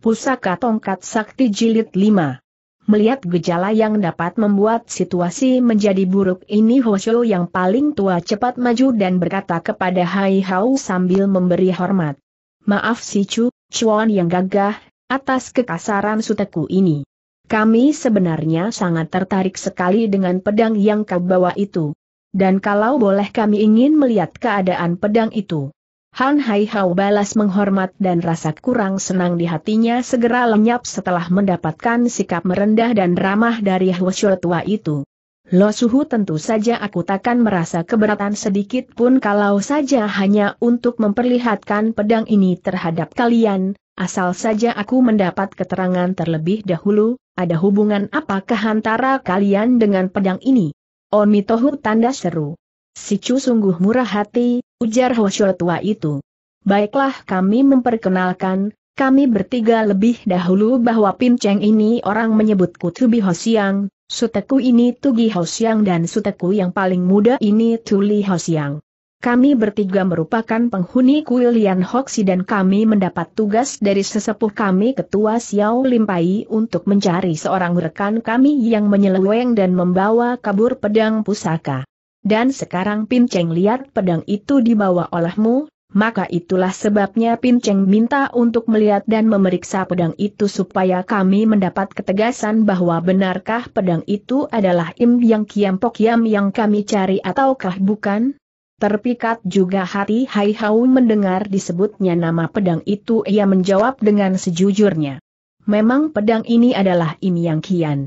Pusaka Tongkat Sakti Jilid 5 Melihat gejala yang dapat membuat situasi menjadi buruk ini Hoshio yang paling tua cepat maju dan berkata kepada Hai Hao sambil memberi hormat. Maaf si Chu, Chuan yang gagah, atas kekasaran suteku ini. Kami sebenarnya sangat tertarik sekali dengan pedang yang kau bawa itu. Dan kalau boleh kami ingin melihat keadaan pedang itu. Han Hai Hao balas menghormat dan rasa kurang senang di hatinya segera lenyap setelah mendapatkan sikap merendah dan ramah dari Hwasyo tua itu. Lo Suhu tentu saja aku takkan merasa keberatan sedikit pun kalau saja hanya untuk memperlihatkan pedang ini terhadap kalian, asal saja aku mendapat keterangan terlebih dahulu, ada hubungan apakah antara kalian dengan pedang ini? Omitohu tanda seru. Si Chu sungguh murah hati, ujar Hoshio tua itu. Baiklah kami memperkenalkan, kami bertiga lebih dahulu bahwa Cheng ini orang menyebutku Tubi Hoshiang, suteku ini Tugi Hosiang dan suteku yang paling muda ini Tuli Hosiang. Kami bertiga merupakan penghuni kuil Lian Hoksi dan kami mendapat tugas dari sesepuh kami ketua Xiao Limpai untuk mencari seorang rekan kami yang menyeleweng dan membawa kabur pedang pusaka. Dan sekarang Pin Cheng lihat pedang itu dibawa olehmu, maka itulah sebabnya Pin Cheng minta untuk melihat dan memeriksa pedang itu supaya kami mendapat ketegasan bahwa benarkah pedang itu adalah Im Yang Kiam Pok Yam yang kami cari ataukah bukan? Terpikat juga hati Hai Hau mendengar disebutnya nama pedang itu ia menjawab dengan sejujurnya. Memang pedang ini adalah Im Yang Kian.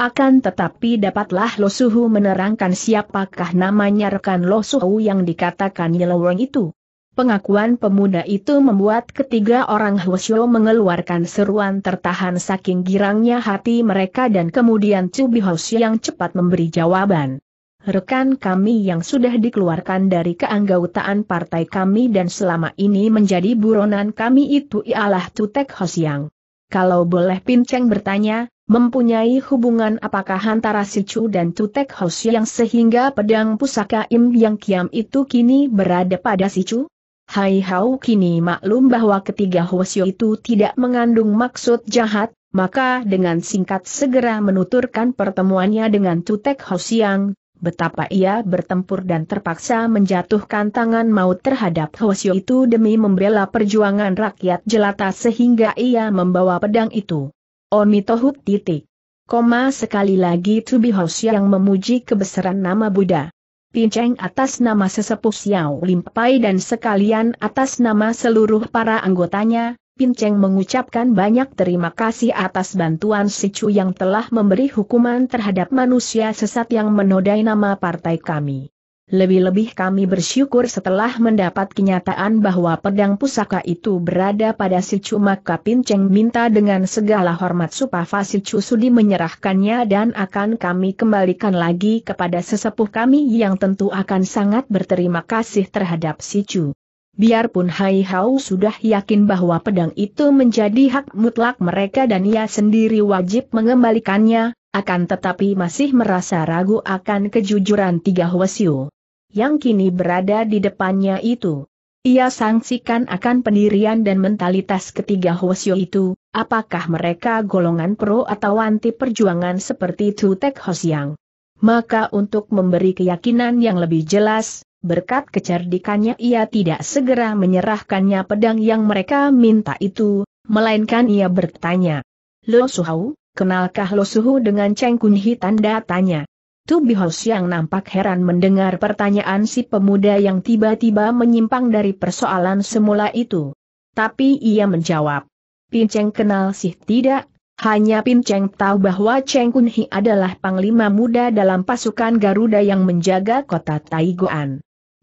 Akan tetapi dapatlah Losuhu menerangkan siapakah namanya rekan Losuhu yang dikatakan Yeloweng itu. Pengakuan pemuda itu membuat ketiga orang Hwasyo mengeluarkan seruan tertahan saking girangnya hati mereka dan kemudian Cubi Hwasyo yang cepat memberi jawaban. Rekan kami yang sudah dikeluarkan dari keanggotaan partai kami dan selama ini menjadi buronan kami itu ialah Tutek Hosiang. Kalau boleh Pinceng bertanya, mempunyai hubungan apakah antara si Chu dan Tutek Hos yang sehingga pedang pusaka Im Yang Kiam itu kini berada pada si Chu? Hai Hau kini maklum bahwa ketiga Hosyo itu tidak mengandung maksud jahat, maka dengan singkat segera menuturkan pertemuannya dengan Tutek Hos yang betapa ia bertempur dan terpaksa menjatuhkan tangan maut terhadap Hosyo itu demi membela perjuangan rakyat jelata sehingga ia membawa pedang itu. Onitohut titik. Koma sekali lagi Tubi Tubihos yang memuji kebesaran nama Buddha. Pinceng atas nama sesepuh Xiao Limpai dan sekalian atas nama seluruh para anggotanya, Pinceng mengucapkan banyak terima kasih atas bantuan Si Chu yang telah memberi hukuman terhadap manusia sesat yang menodai nama partai kami. Lebih-lebih kami bersyukur setelah mendapat kenyataan bahwa pedang pusaka itu berada pada Sicu maka Pinceng minta dengan segala hormat supaya Sicu sudi menyerahkannya dan akan kami kembalikan lagi kepada sesepuh kami yang tentu akan sangat berterima kasih terhadap Sicu. Biarpun Hai Hao sudah yakin bahwa pedang itu menjadi hak mutlak mereka dan ia sendiri wajib mengembalikannya, akan tetapi masih merasa ragu akan kejujuran tiga Hwasyu yang kini berada di depannya itu. Ia sangsikan akan pendirian dan mentalitas ketiga Hwasyo itu, apakah mereka golongan pro atau anti perjuangan seperti Tutek Hosyang. Maka untuk memberi keyakinan yang lebih jelas, berkat kecerdikannya ia tidak segera menyerahkannya pedang yang mereka minta itu, melainkan ia bertanya. Lo Suhau, kenalkah Lo Suhu dengan Cheng Kunhi tanda tanya? Tubihos yang nampak heran mendengar pertanyaan si pemuda yang tiba-tiba menyimpang dari persoalan semula itu. Tapi ia menjawab, Pinceng kenal sih tidak, hanya Pinceng tahu bahwa Cheng Kunhi adalah panglima muda dalam pasukan Garuda yang menjaga kota Taigoan.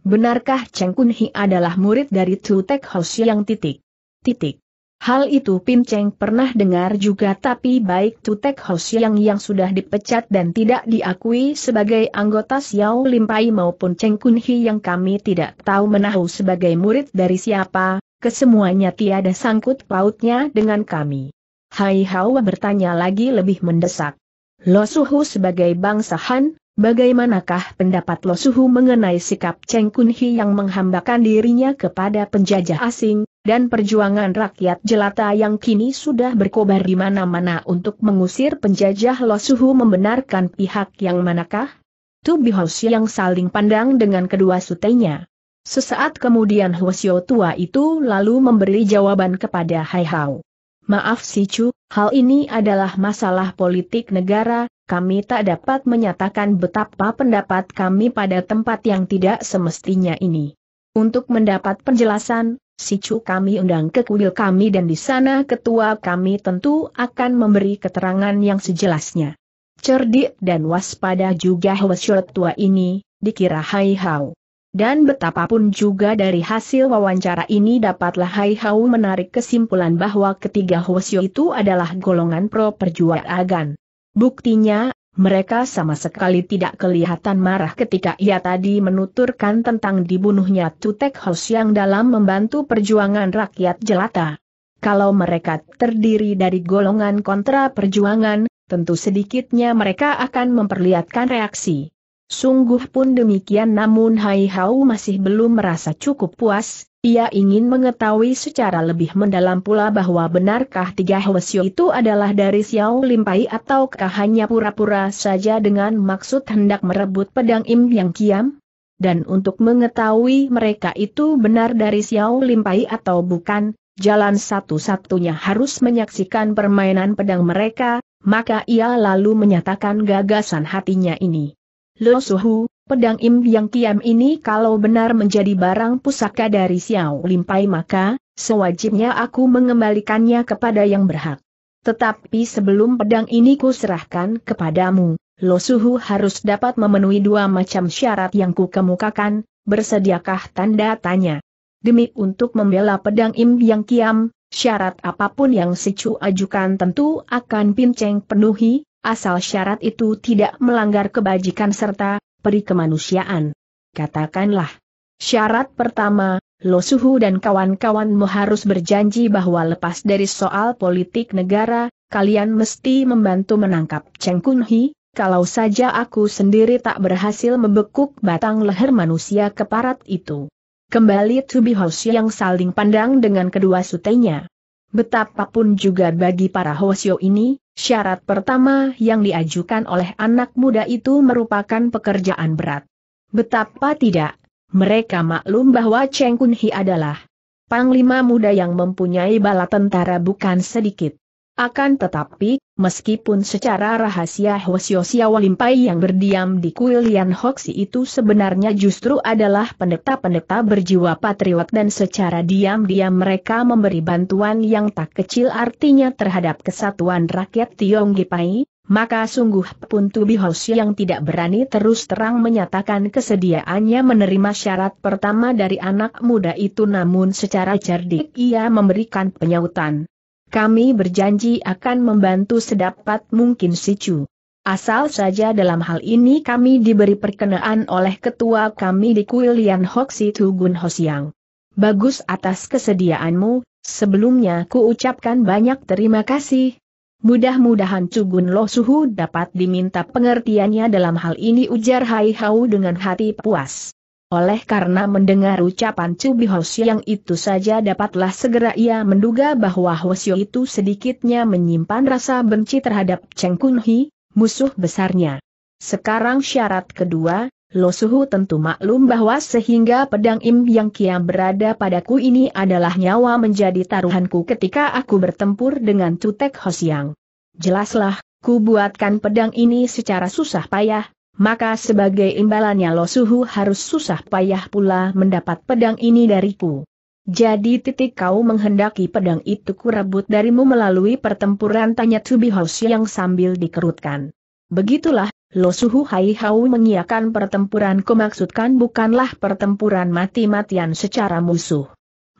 Benarkah Cheng Kunhi adalah murid dari Tutek House yang titik? Titik. Hal itu Pin Cheng pernah dengar juga tapi baik Tutek Ho Siang yang sudah dipecat dan tidak diakui sebagai anggota Xiao Lim Pai maupun Cheng Kun Hi yang kami tidak tahu menahu sebagai murid dari siapa, kesemuanya tiada sangkut pautnya dengan kami. Hai Hao bertanya lagi lebih mendesak. Lo Suhu sebagai bangsa Han, bagaimanakah pendapat Lo Suhu mengenai sikap Cheng Kun Hi yang menghambakan dirinya kepada penjajah asing, dan perjuangan rakyat jelata yang kini sudah berkobar di mana-mana untuk mengusir penjajah Losuhu membenarkan pihak yang manakah? Tubihos yang saling pandang dengan kedua sutenya. Sesaat kemudian Hwasyo tua itu lalu memberi jawaban kepada Hai Hao. Maaf si Chu, hal ini adalah masalah politik negara, kami tak dapat menyatakan betapa pendapat kami pada tempat yang tidak semestinya ini. Untuk mendapat penjelasan, Si Cu kami undang ke kuil kami dan di sana ketua kami tentu akan memberi keterangan yang sejelasnya. Cerdik dan waspada juga Hwasyot tua ini, dikira Hai Hao. Dan betapapun juga dari hasil wawancara ini dapatlah Hai Hao menarik kesimpulan bahwa ketiga Hwasyot itu adalah golongan pro perjuangan. Buktinya mereka sama sekali tidak kelihatan marah ketika ia tadi menuturkan tentang dibunuhnya Tutek Hos yang dalam membantu perjuangan rakyat jelata. Kalau mereka terdiri dari golongan kontra perjuangan, tentu sedikitnya mereka akan memperlihatkan reaksi. Sungguh pun demikian namun Hai Hau masih belum merasa cukup puas, ia ingin mengetahui secara lebih mendalam pula bahwa benarkah tiga Hwasyo itu adalah dari Xiao Limpai ataukah hanya pura-pura saja dengan maksud hendak merebut pedang Im Yang Kiam? Dan untuk mengetahui mereka itu benar dari Xiao Limpai atau bukan, jalan satu-satunya harus menyaksikan permainan pedang mereka, maka ia lalu menyatakan gagasan hatinya ini. Lo Suhu, Pedang Im Yang Kiam ini kalau benar menjadi barang pusaka dari Xiao Limpai maka, sewajibnya aku mengembalikannya kepada yang berhak. Tetapi sebelum pedang ini kuserahkan kepadamu, Lo Suhu harus dapat memenuhi dua macam syarat yang ku kemukakan, bersediakah tanda tanya. Demi untuk membela pedang Im Yang Kiam, syarat apapun yang secu ajukan tentu akan pinceng penuhi, asal syarat itu tidak melanggar kebajikan serta kemanusiaan. Katakanlah. Syarat pertama, Lo Suhu dan kawan-kawanmu harus berjanji bahwa lepas dari soal politik negara, kalian mesti membantu menangkap Cheng Kun kalau saja aku sendiri tak berhasil membekuk batang leher manusia keparat itu. Kembali Tubi Hoshi yang saling pandang dengan kedua sutenya. Betapapun juga bagi para Hosio ini, Syarat pertama yang diajukan oleh anak muda itu merupakan pekerjaan berat. Betapa tidak, mereka maklum bahwa Cheng Kun Hi adalah Panglima muda yang mempunyai bala tentara bukan sedikit. Akan tetapi, meskipun secara rahasia Hwasyo Siawalimpai yang berdiam di kuil Lian Hoxi itu sebenarnya justru adalah pendeta-pendeta berjiwa patriot dan secara diam-diam mereka memberi bantuan yang tak kecil artinya terhadap kesatuan rakyat Tionggipai, maka sungguh pun Tubi Hwasyo yang tidak berani terus terang menyatakan kesediaannya menerima syarat pertama dari anak muda itu namun secara cerdik ia memberikan penyautan. Kami berjanji akan membantu sedapat mungkin si Chu. Asal saja dalam hal ini kami diberi perkenaan oleh ketua kami di kuil Kuilian Hoxi Tugun Hosiang. Bagus atas kesediaanmu, sebelumnya ku ucapkan banyak terima kasih. Mudah-mudahan Cugun Lo Suhu dapat diminta pengertiannya dalam hal ini ujar Hai Hau dengan hati puas. Oleh karena mendengar ucapan Cubi Hosio yang itu saja dapatlah segera ia menduga bahwa Hosio itu sedikitnya menyimpan rasa benci terhadap Cheng Kunhi, musuh besarnya. Sekarang syarat kedua, Lo Suhu tentu maklum bahwa sehingga pedang Im yang kiam berada padaku ini adalah nyawa menjadi taruhanku ketika aku bertempur dengan Tutek Hosiang. Jelaslah, ku buatkan pedang ini secara susah payah, maka sebagai imbalannya Lo Suhu harus susah payah pula mendapat pedang ini dariku. Jadi titik kau menghendaki pedang itu kurebut darimu melalui pertempuran tanya Tubi Tsubihos yang sambil dikerutkan. Begitulah, Lo Suhu Hai Hau mengiakan pertempuran kumaksudkan bukanlah pertempuran mati-matian secara musuh.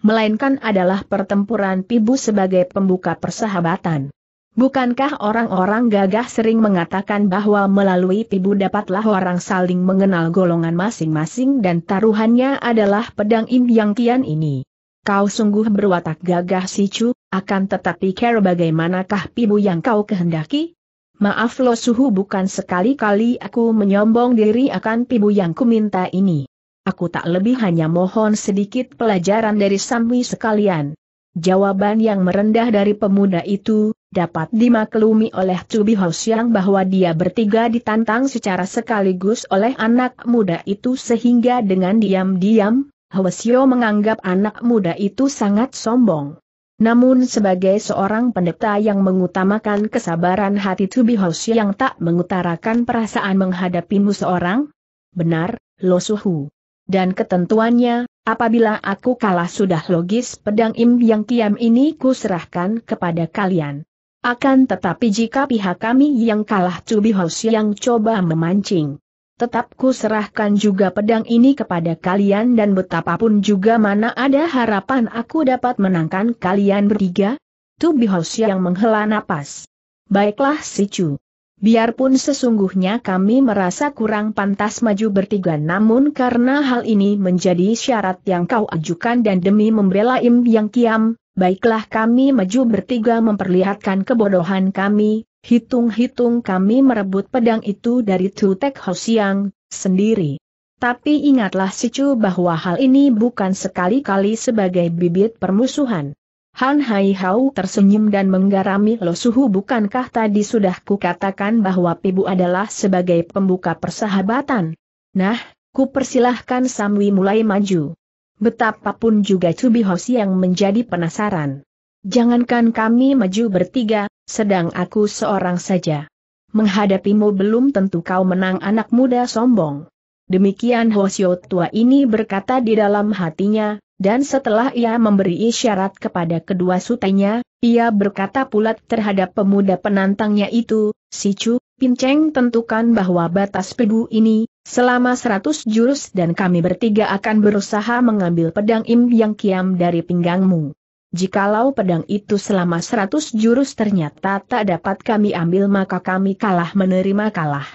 Melainkan adalah pertempuran pibu sebagai pembuka persahabatan. Bukankah orang-orang gagah sering mengatakan bahwa melalui pibu dapatlah orang saling mengenal golongan masing-masing dan taruhannya adalah pedang Im Yang Tian ini? Kau sungguh berwatak gagah si Chu, akan tetapi care bagaimanakah pibu yang kau kehendaki? Maaf lo suhu bukan sekali-kali aku menyombong diri akan pibu yang kuminta ini. Aku tak lebih hanya mohon sedikit pelajaran dari Samwi sekalian. Jawaban yang merendah dari pemuda itu, dapat dimaklumi oleh Cubi Hosyang bahwa dia bertiga ditantang secara sekaligus oleh anak muda itu sehingga dengan diam-diam, Hwasyo menganggap anak muda itu sangat sombong. Namun sebagai seorang pendeta yang mengutamakan kesabaran hati Cubi Hoshi tak mengutarakan perasaan menghadapimu seorang, benar, Losuhu dan ketentuannya, apabila aku kalah sudah logis pedang im yang kiam ini kuserahkan kepada kalian. Akan tetapi jika pihak kami yang kalah Cubihos yang coba memancing. Tetap kuserahkan juga pedang ini kepada kalian dan betapapun juga mana ada harapan aku dapat menangkan kalian bertiga? Tubi Tubihos yang menghela napas. Baiklah si Chu. Biarpun sesungguhnya kami merasa kurang pantas maju bertiga namun karena hal ini menjadi syarat yang kau ajukan dan demi membela Im Yang Kiam, baiklah kami maju bertiga memperlihatkan kebodohan kami, hitung-hitung kami merebut pedang itu dari Tutek Hosiang, sendiri. Tapi ingatlah Sicu bahwa hal ini bukan sekali-kali sebagai bibit permusuhan. Han Hai Hao tersenyum dan menggarami Lo Suhu bukankah tadi sudah kukatakan bahwa Pibu adalah sebagai pembuka persahabatan? Nah, ku persilahkan Samwi mulai maju. Betapapun juga Cubi Hosi yang menjadi penasaran. Jangankan kami maju bertiga, sedang aku seorang saja. Menghadapimu belum tentu kau menang anak muda sombong. Demikian Hosio tua ini berkata di dalam hatinya, dan setelah ia memberi isyarat kepada kedua sutenya, ia berkata pula terhadap pemuda penantangnya itu, Si Chu, Pinceng tentukan bahwa batas pedu ini, selama seratus jurus dan kami bertiga akan berusaha mengambil pedang Im yang kiam dari pinggangmu. Jikalau pedang itu selama seratus jurus ternyata tak dapat kami ambil maka kami kalah menerima kalah.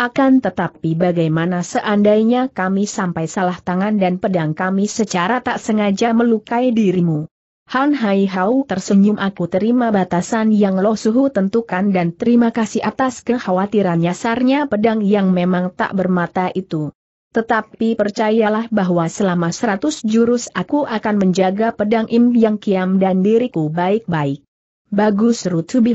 Akan tetapi bagaimana seandainya kami sampai salah tangan dan pedang kami secara tak sengaja melukai dirimu? Han Hai Hao tersenyum aku terima batasan yang Lo Suhu tentukan dan terima kasih atas kekhawatiran nyasarnya pedang yang memang tak bermata itu. Tetapi percayalah bahwa selama seratus jurus aku akan menjaga pedang Im Yang Kiam dan diriku baik-baik. Bagus seru Tubi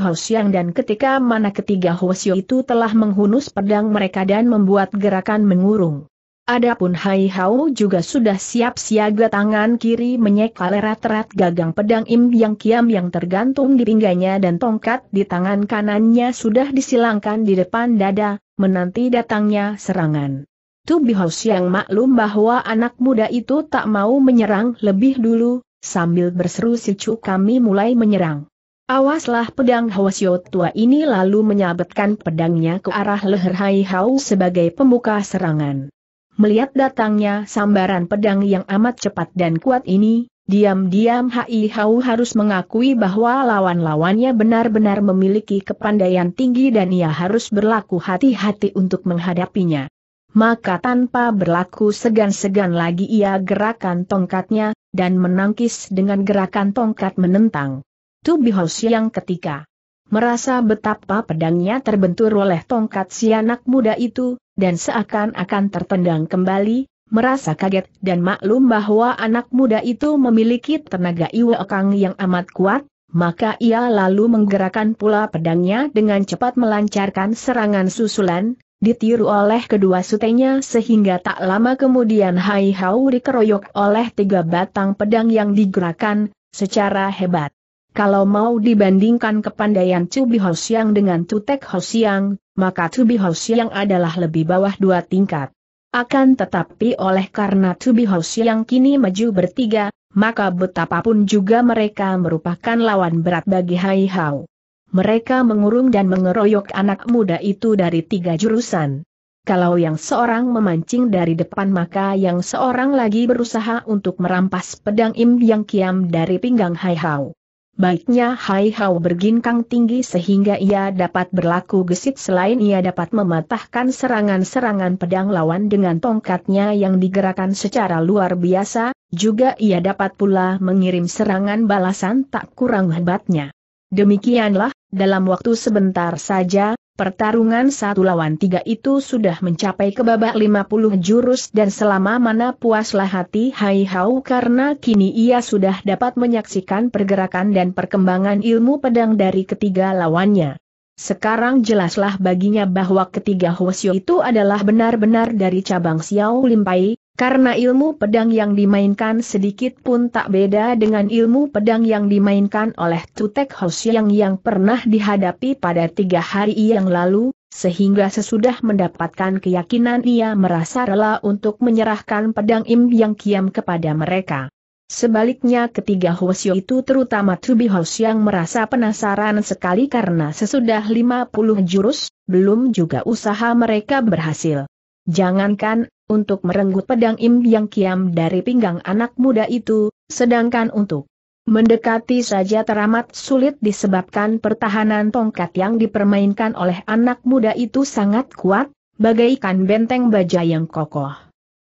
dan ketika mana ketiga Hoshio itu telah menghunus pedang mereka dan membuat gerakan mengurung. Adapun Hai Hao juga sudah siap siaga tangan kiri menyekal erat-erat gagang pedang Im Yang Kiam yang tergantung di pinggangnya dan tongkat di tangan kanannya sudah disilangkan di depan dada, menanti datangnya serangan. Tubi Hosyang maklum bahwa anak muda itu tak mau menyerang lebih dulu, sambil berseru Sicu kami mulai menyerang. Awaslah pedang Hwasyo tua ini lalu menyabetkan pedangnya ke arah leher Hai Hao sebagai pembuka serangan. Melihat datangnya sambaran pedang yang amat cepat dan kuat ini, Diam-diam Hai Hau harus mengakui bahwa lawan-lawannya benar-benar memiliki kepandaian tinggi dan ia harus berlaku hati-hati untuk menghadapinya. Maka tanpa berlaku segan-segan lagi ia gerakan tongkatnya, dan menangkis dengan gerakan tongkat menentang. Tubihos yang ketika merasa betapa pedangnya terbentur oleh tongkat si anak muda itu, dan seakan-akan tertendang kembali, merasa kaget dan maklum bahwa anak muda itu memiliki tenaga iwakang yang amat kuat, maka ia lalu menggerakkan pula pedangnya dengan cepat melancarkan serangan susulan, ditiru oleh kedua sutenya sehingga tak lama kemudian Hai Hau dikeroyok oleh tiga batang pedang yang digerakkan, secara hebat. Kalau mau dibandingkan kepandaian Cubi Hosiang dengan Tutek Hosiang, maka Cubi Hosiang adalah lebih bawah dua tingkat. Akan tetapi oleh karena Cubi Hosiang kini maju bertiga, maka betapapun juga mereka merupakan lawan berat bagi Hai Hao. Mereka mengurung dan mengeroyok anak muda itu dari tiga jurusan. Kalau yang seorang memancing dari depan maka yang seorang lagi berusaha untuk merampas pedang Im Yang Kiam dari pinggang Hai Hao. Baiknya Hai Hao berginkang tinggi sehingga ia dapat berlaku gesit selain ia dapat mematahkan serangan-serangan pedang lawan dengan tongkatnya yang digerakkan secara luar biasa, juga ia dapat pula mengirim serangan balasan tak kurang hebatnya. Demikianlah, dalam waktu sebentar saja, Pertarungan satu lawan tiga itu sudah mencapai ke babak puluh jurus dan selama mana puaslah hati Hai Hau karena kini ia sudah dapat menyaksikan pergerakan dan perkembangan ilmu pedang dari ketiga lawannya. Sekarang jelaslah baginya bahwa ketiga Hwasyo itu adalah benar-benar dari cabang Xiao Limpai, karena ilmu pedang yang dimainkan sedikit pun tak beda dengan ilmu pedang yang dimainkan oleh Tutek Hosiang yang pernah dihadapi pada tiga hari yang lalu, sehingga sesudah mendapatkan keyakinan ia merasa rela untuk menyerahkan pedang Im Yang Kiam kepada mereka. Sebaliknya ketiga Hosio itu terutama Tubi Hos yang merasa penasaran sekali karena sesudah 50 jurus, belum juga usaha mereka berhasil. Jangankan untuk merenggut pedang Im yang kiam dari pinggang anak muda itu, sedangkan untuk mendekati saja teramat sulit disebabkan pertahanan tongkat yang dipermainkan oleh anak muda itu sangat kuat, bagaikan benteng baja yang kokoh.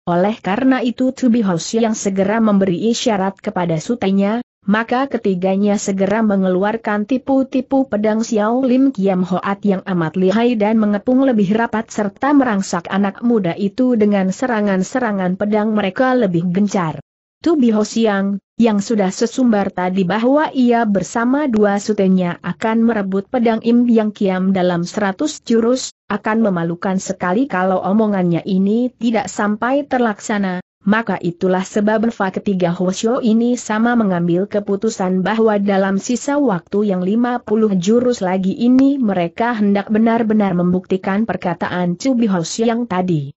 Oleh karena itu Tubi Hoshi yang segera memberi isyarat kepada sutenya, maka ketiganya segera mengeluarkan tipu-tipu pedang Xiao Lim Kiam Hoat yang amat lihai dan mengepung lebih rapat serta merangsak anak muda itu dengan serangan-serangan pedang mereka lebih gencar. Tubi Ho Siang, yang sudah sesumbar tadi bahwa ia bersama dua sutenya akan merebut pedang Im Yang Kiam dalam seratus jurus, akan memalukan sekali kalau omongannya ini tidak sampai terlaksana, maka itulah sebab Fa ketiga Hoshio ini sama mengambil keputusan bahwa dalam sisa waktu yang 50 jurus lagi ini mereka hendak benar-benar membuktikan perkataan Cubi Hoshio yang tadi.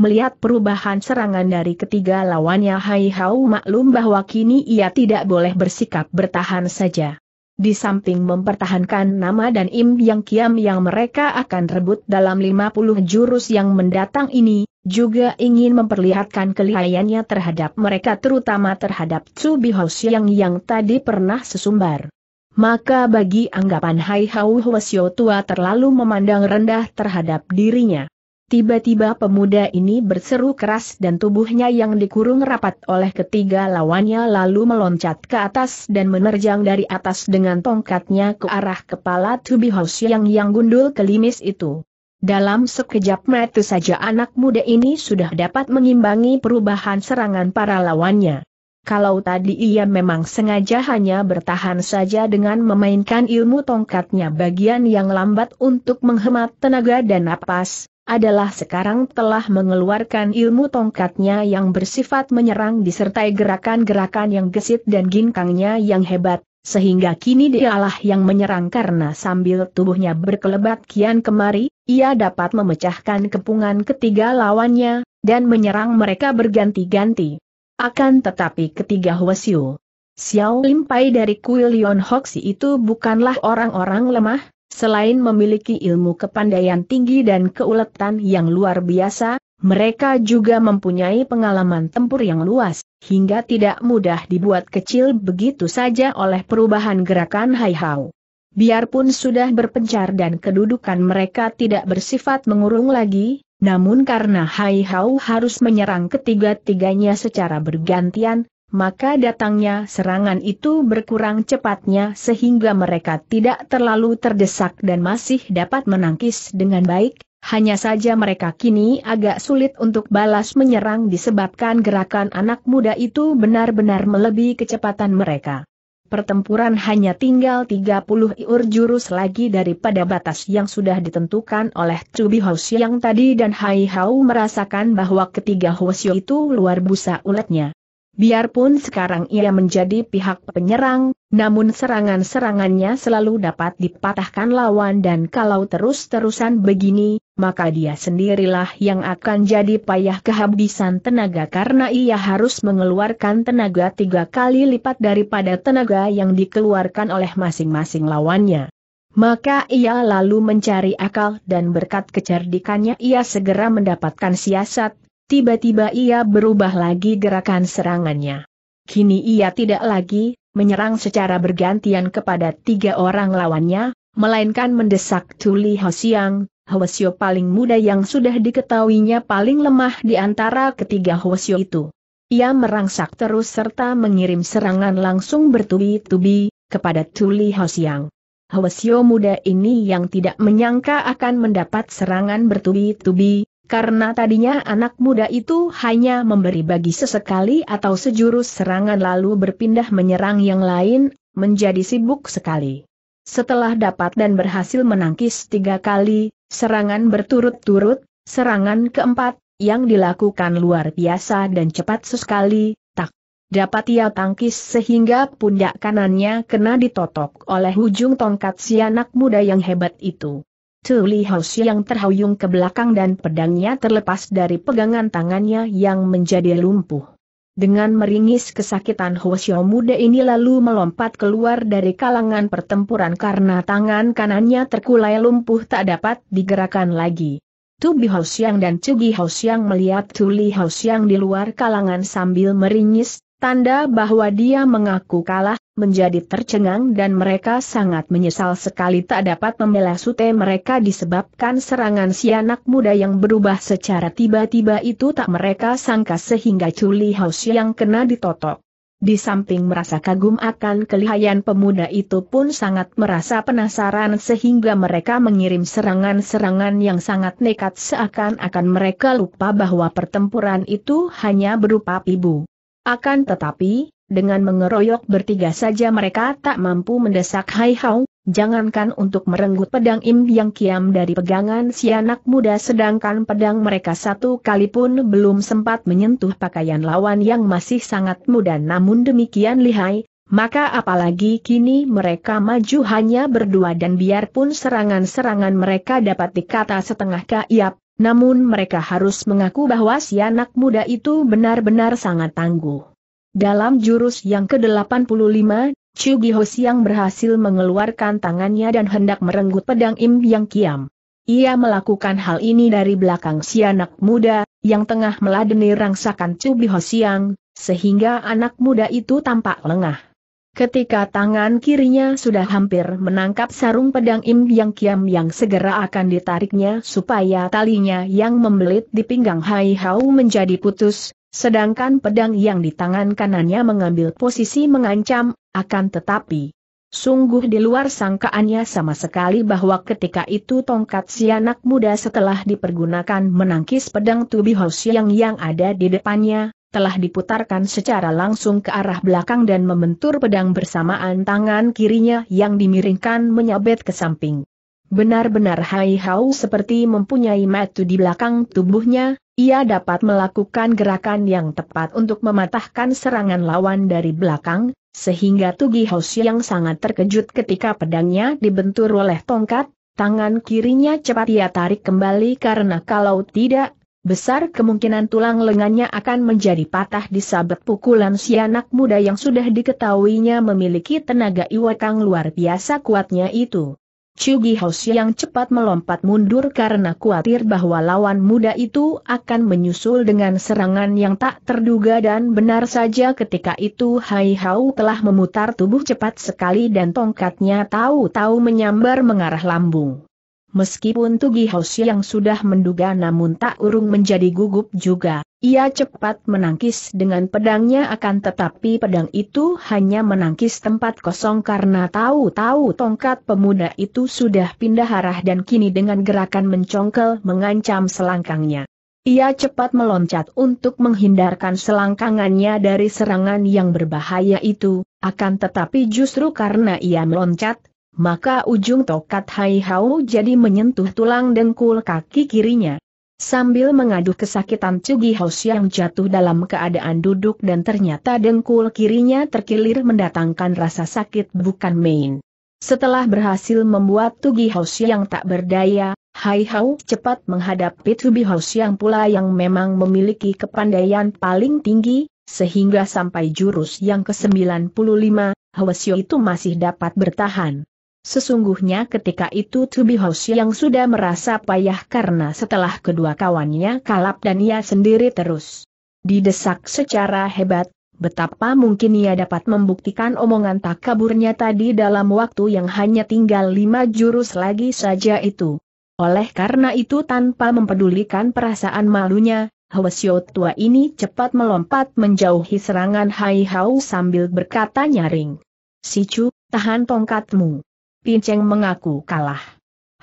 Melihat perubahan serangan dari ketiga lawannya Hai Hau maklum bahwa kini ia tidak boleh bersikap bertahan saja. Di samping mempertahankan nama dan Im Yang Kiam yang mereka akan rebut dalam 50 jurus yang mendatang ini, juga ingin memperlihatkan kelihayannya terhadap mereka terutama terhadap Tsu Bihaus yang yang tadi pernah sesumbar. Maka bagi anggapan Hai Hau Hwasyo tua terlalu memandang rendah terhadap dirinya. Tiba-tiba pemuda ini berseru keras dan tubuhnya yang dikurung rapat oleh ketiga lawannya lalu meloncat ke atas dan menerjang dari atas dengan tongkatnya ke arah kepala Tubi yang yang gundul kelimis itu. Dalam sekejap mata saja anak muda ini sudah dapat mengimbangi perubahan serangan para lawannya. Kalau tadi ia memang sengaja hanya bertahan saja dengan memainkan ilmu tongkatnya bagian yang lambat untuk menghemat tenaga dan napas, adalah sekarang telah mengeluarkan ilmu tongkatnya yang bersifat menyerang disertai gerakan-gerakan yang gesit dan ginkangnya yang hebat, sehingga kini dialah yang menyerang karena sambil tubuhnya berkelebat kian kemari, ia dapat memecahkan kepungan ketiga lawannya, dan menyerang mereka berganti-ganti. Akan tetapi ketiga Huasiu, Xiao Limpai dari kuil Yon Hoxi itu bukanlah orang-orang lemah, Selain memiliki ilmu kepandaian tinggi dan keuletan yang luar biasa, mereka juga mempunyai pengalaman tempur yang luas, hingga tidak mudah dibuat kecil begitu saja oleh perubahan gerakan Haihao. Biarpun sudah berpencar dan kedudukan mereka tidak bersifat mengurung lagi, namun karena Haihao harus menyerang ketiga-tiganya secara bergantian, maka datangnya serangan itu berkurang cepatnya sehingga mereka tidak terlalu terdesak dan masih dapat menangkis dengan baik, hanya saja mereka kini agak sulit untuk balas menyerang disebabkan gerakan anak muda itu benar-benar melebihi kecepatan mereka. Pertempuran hanya tinggal 30 iur jurus lagi daripada batas yang sudah ditentukan oleh Cubi Hoshi yang tadi dan Hai Hao merasakan bahwa ketiga Hoshi itu luar busa uletnya. Biarpun sekarang ia menjadi pihak penyerang, namun serangan-serangannya selalu dapat dipatahkan lawan dan kalau terus-terusan begini, maka dia sendirilah yang akan jadi payah kehabisan tenaga karena ia harus mengeluarkan tenaga tiga kali lipat daripada tenaga yang dikeluarkan oleh masing-masing lawannya. Maka ia lalu mencari akal dan berkat kecerdikannya ia segera mendapatkan siasat, tiba-tiba ia berubah lagi gerakan serangannya. Kini ia tidak lagi menyerang secara bergantian kepada tiga orang lawannya, melainkan mendesak Tuli Hosiang, Hwasyo paling muda yang sudah diketahuinya paling lemah di antara ketiga Hwasyo itu. Ia merangsak terus serta mengirim serangan langsung bertubi-tubi kepada Tuli Hosiang. Hwasyo muda ini yang tidak menyangka akan mendapat serangan bertubi-tubi, karena tadinya anak muda itu hanya memberi bagi sesekali atau sejurus serangan lalu berpindah menyerang yang lain, menjadi sibuk sekali. Setelah dapat dan berhasil menangkis tiga kali, serangan berturut-turut, serangan keempat, yang dilakukan luar biasa dan cepat sekali, tak dapat ia tangkis sehingga pundak kanannya kena ditotok oleh ujung tongkat si anak muda yang hebat itu. Tu Li yang terhuyung ke belakang dan pedangnya terlepas dari pegangan tangannya yang menjadi lumpuh. Dengan meringis kesakitan Hoshio muda ini lalu melompat keluar dari kalangan pertempuran karena tangan kanannya terkulai lumpuh tak dapat digerakkan lagi. Tubi yang dan Cugi yang melihat Tuli yang di luar kalangan sambil meringis, Tanda bahwa dia mengaku kalah, menjadi tercengang dan mereka sangat menyesal sekali tak dapat membela sute mereka disebabkan serangan si anak muda yang berubah secara tiba-tiba itu tak mereka sangka sehingga Chuli House yang kena ditotok. Di samping merasa kagum akan kelihayan pemuda itu pun sangat merasa penasaran sehingga mereka mengirim serangan-serangan yang sangat nekat seakan-akan mereka lupa bahwa pertempuran itu hanya berupa pibu. Akan tetapi, dengan mengeroyok bertiga saja mereka tak mampu mendesak Hai Hao, jangankan untuk merenggut pedang Im yang kiam dari pegangan si anak muda sedangkan pedang mereka satu kali pun belum sempat menyentuh pakaian lawan yang masih sangat muda namun demikian lihai, maka apalagi kini mereka maju hanya berdua dan biarpun serangan-serangan mereka dapat dikata setengah kaiap, namun mereka harus mengaku bahwa si anak muda itu benar-benar sangat tangguh. Dalam jurus yang ke-85, Chu Giho Siang berhasil mengeluarkan tangannya dan hendak merenggut pedang Im Yang Kiam. Ia melakukan hal ini dari belakang si anak muda, yang tengah meladeni rangsakan Chu Giho Siang, sehingga anak muda itu tampak lengah. Ketika tangan kirinya sudah hampir menangkap sarung pedang Im Yang Kiam yang segera akan ditariknya supaya talinya yang membelit di pinggang Hai Hau menjadi putus, sedangkan pedang yang di tangan kanannya mengambil posisi mengancam, akan tetapi Sungguh di luar sangkaannya sama sekali bahwa ketika itu tongkat si anak muda setelah dipergunakan menangkis pedang Tubi Hosiang yang ada di depannya, telah diputarkan secara langsung ke arah belakang dan membentur pedang bersamaan tangan kirinya yang dimiringkan menyabet ke samping. Benar-benar Hai Hao seperti mempunyai metu di belakang tubuhnya, ia dapat melakukan gerakan yang tepat untuk mematahkan serangan lawan dari belakang, sehingga Tugi Hao yang sangat terkejut ketika pedangnya dibentur oleh tongkat, tangan kirinya cepat ia tarik kembali karena kalau tidak besar kemungkinan tulang lengannya akan menjadi patah di sabet pukulan si anak muda yang sudah diketahuinya memiliki tenaga iwakang luar biasa kuatnya itu. Chugi House yang cepat melompat mundur karena khawatir bahwa lawan muda itu akan menyusul dengan serangan yang tak terduga dan benar saja ketika itu Hai Hao telah memutar tubuh cepat sekali dan tongkatnya tahu-tahu menyambar mengarah lambung. Meskipun Tugi Hoshi yang sudah menduga namun tak urung menjadi gugup juga, ia cepat menangkis dengan pedangnya akan tetapi pedang itu hanya menangkis tempat kosong karena tahu-tahu tongkat pemuda itu sudah pindah arah dan kini dengan gerakan mencongkel mengancam selangkangnya. Ia cepat meloncat untuk menghindarkan selangkangannya dari serangan yang berbahaya itu, akan tetapi justru karena ia meloncat, maka ujung tokat Hai Hao jadi menyentuh tulang dengkul kaki kirinya. Sambil mengaduh kesakitan Cugi Haus yang jatuh dalam keadaan duduk dan ternyata dengkul kirinya terkilir mendatangkan rasa sakit bukan main. Setelah berhasil membuat Tugi Haus yang tak berdaya, Hai Hao cepat menghadapi Tugi Haus yang pula yang memang memiliki kepandaian paling tinggi, sehingga sampai jurus yang ke-95, Hwasyo itu masih dapat bertahan. Sesungguhnya ketika itu Tubi haus yang sudah merasa payah karena setelah kedua kawannya kalap dan ia sendiri terus didesak secara hebat, betapa mungkin ia dapat membuktikan omongan tak kaburnya tadi dalam waktu yang hanya tinggal lima jurus lagi saja itu. Oleh karena itu tanpa mempedulikan perasaan malunya, Hwasyo tua ini cepat melompat menjauhi serangan Hai hau sambil berkata nyaring. Sicu, tahan tongkatmu. Pinceng mengaku kalah.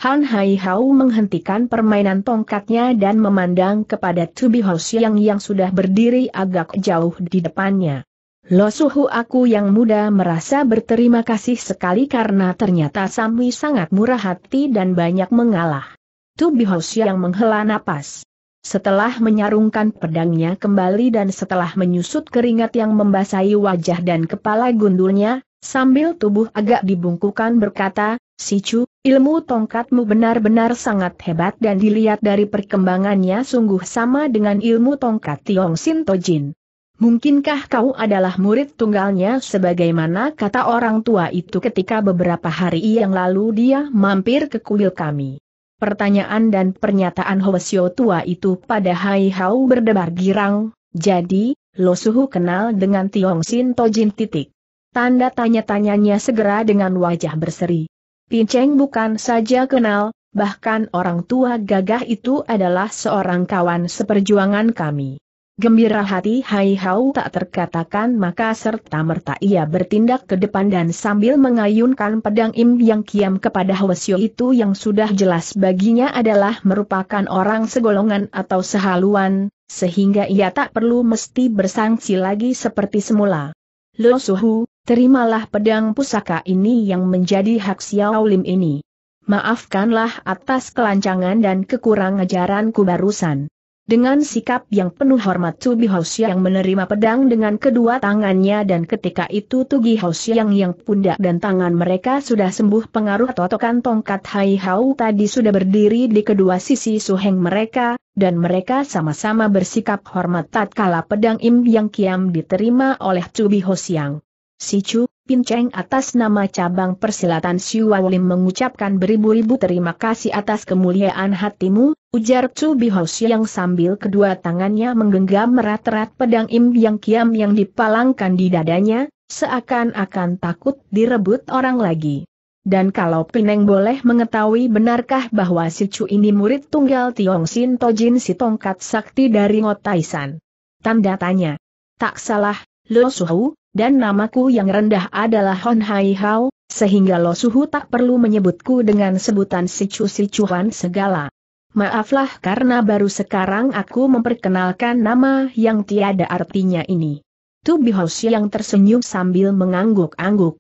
Han Hai Hao menghentikan permainan tongkatnya dan memandang kepada Tubi Ho Xiang yang sudah berdiri agak jauh di depannya. Lo suhu aku yang muda merasa berterima kasih sekali karena ternyata Samui sangat murah hati dan banyak mengalah. Tubi Ho Xiang menghela napas. Setelah menyarungkan pedangnya kembali dan setelah menyusut keringat yang membasahi wajah dan kepala gundulnya, Sambil tubuh agak dibungkukan berkata, Sicu, ilmu tongkatmu benar-benar sangat hebat dan dilihat dari perkembangannya sungguh sama dengan ilmu tongkat Tiong Sintojin. Mungkinkah kau adalah murid tunggalnya sebagaimana kata orang tua itu ketika beberapa hari yang lalu dia mampir ke kuil kami? Pertanyaan dan pernyataan Hoesio tua itu pada Hai Hao berdebar girang, jadi, Lo Suhu kenal dengan Tiong Sin Tojin titik. Tanda tanya-tanyanya segera dengan wajah berseri. Pinceng bukan saja kenal, bahkan orang tua gagah itu adalah seorang kawan seperjuangan kami. Gembira hati Hai Hau tak terkatakan maka serta-merta ia bertindak ke depan dan sambil mengayunkan pedang Im yang kiam kepada Hwasyo itu yang sudah jelas baginya adalah merupakan orang segolongan atau sehaluan, sehingga ia tak perlu mesti bersangsi lagi seperti semula. Lo Suhu, terimalah pedang pusaka ini yang menjadi hak Xiao Lim ini. Maafkanlah atas kelancangan dan kekurang ajaranku barusan. Dengan sikap yang penuh hormat Tubi Haoxiang menerima pedang dengan kedua tangannya dan ketika itu Tugi Haoxiang yang pundak dan tangan mereka sudah sembuh pengaruh totokan tongkat Hai Hao tadi sudah berdiri di kedua sisi suheng mereka, dan mereka sama-sama bersikap hormat tatkala pedang Im Yang Kiam diterima oleh Tubi Haoxiang. Sicu, Cheng atas nama cabang persilatan Siu Wawlim mengucapkan beribu-ribu terima kasih atas kemuliaan hatimu, ujar Chu Bihaus yang sambil kedua tangannya menggenggam merat erat pedang Im Yang Kiam yang dipalangkan di dadanya, seakan-akan takut direbut orang lagi. Dan kalau Pineng boleh mengetahui benarkah bahwa si Chu ini murid tunggal Tiong Sin Tojin si tongkat sakti dari Ngotaisan? Tanda tanya. Tak salah, Lo Suhu, dan namaku yang rendah adalah Hon Hai Hao, sehingga Lo Suhu tak perlu menyebutku dengan sebutan sicu-sicuan segala. Maaflah karena baru sekarang aku memperkenalkan nama yang tiada artinya ini. Tubi Hoshi yang tersenyum sambil mengangguk-angguk.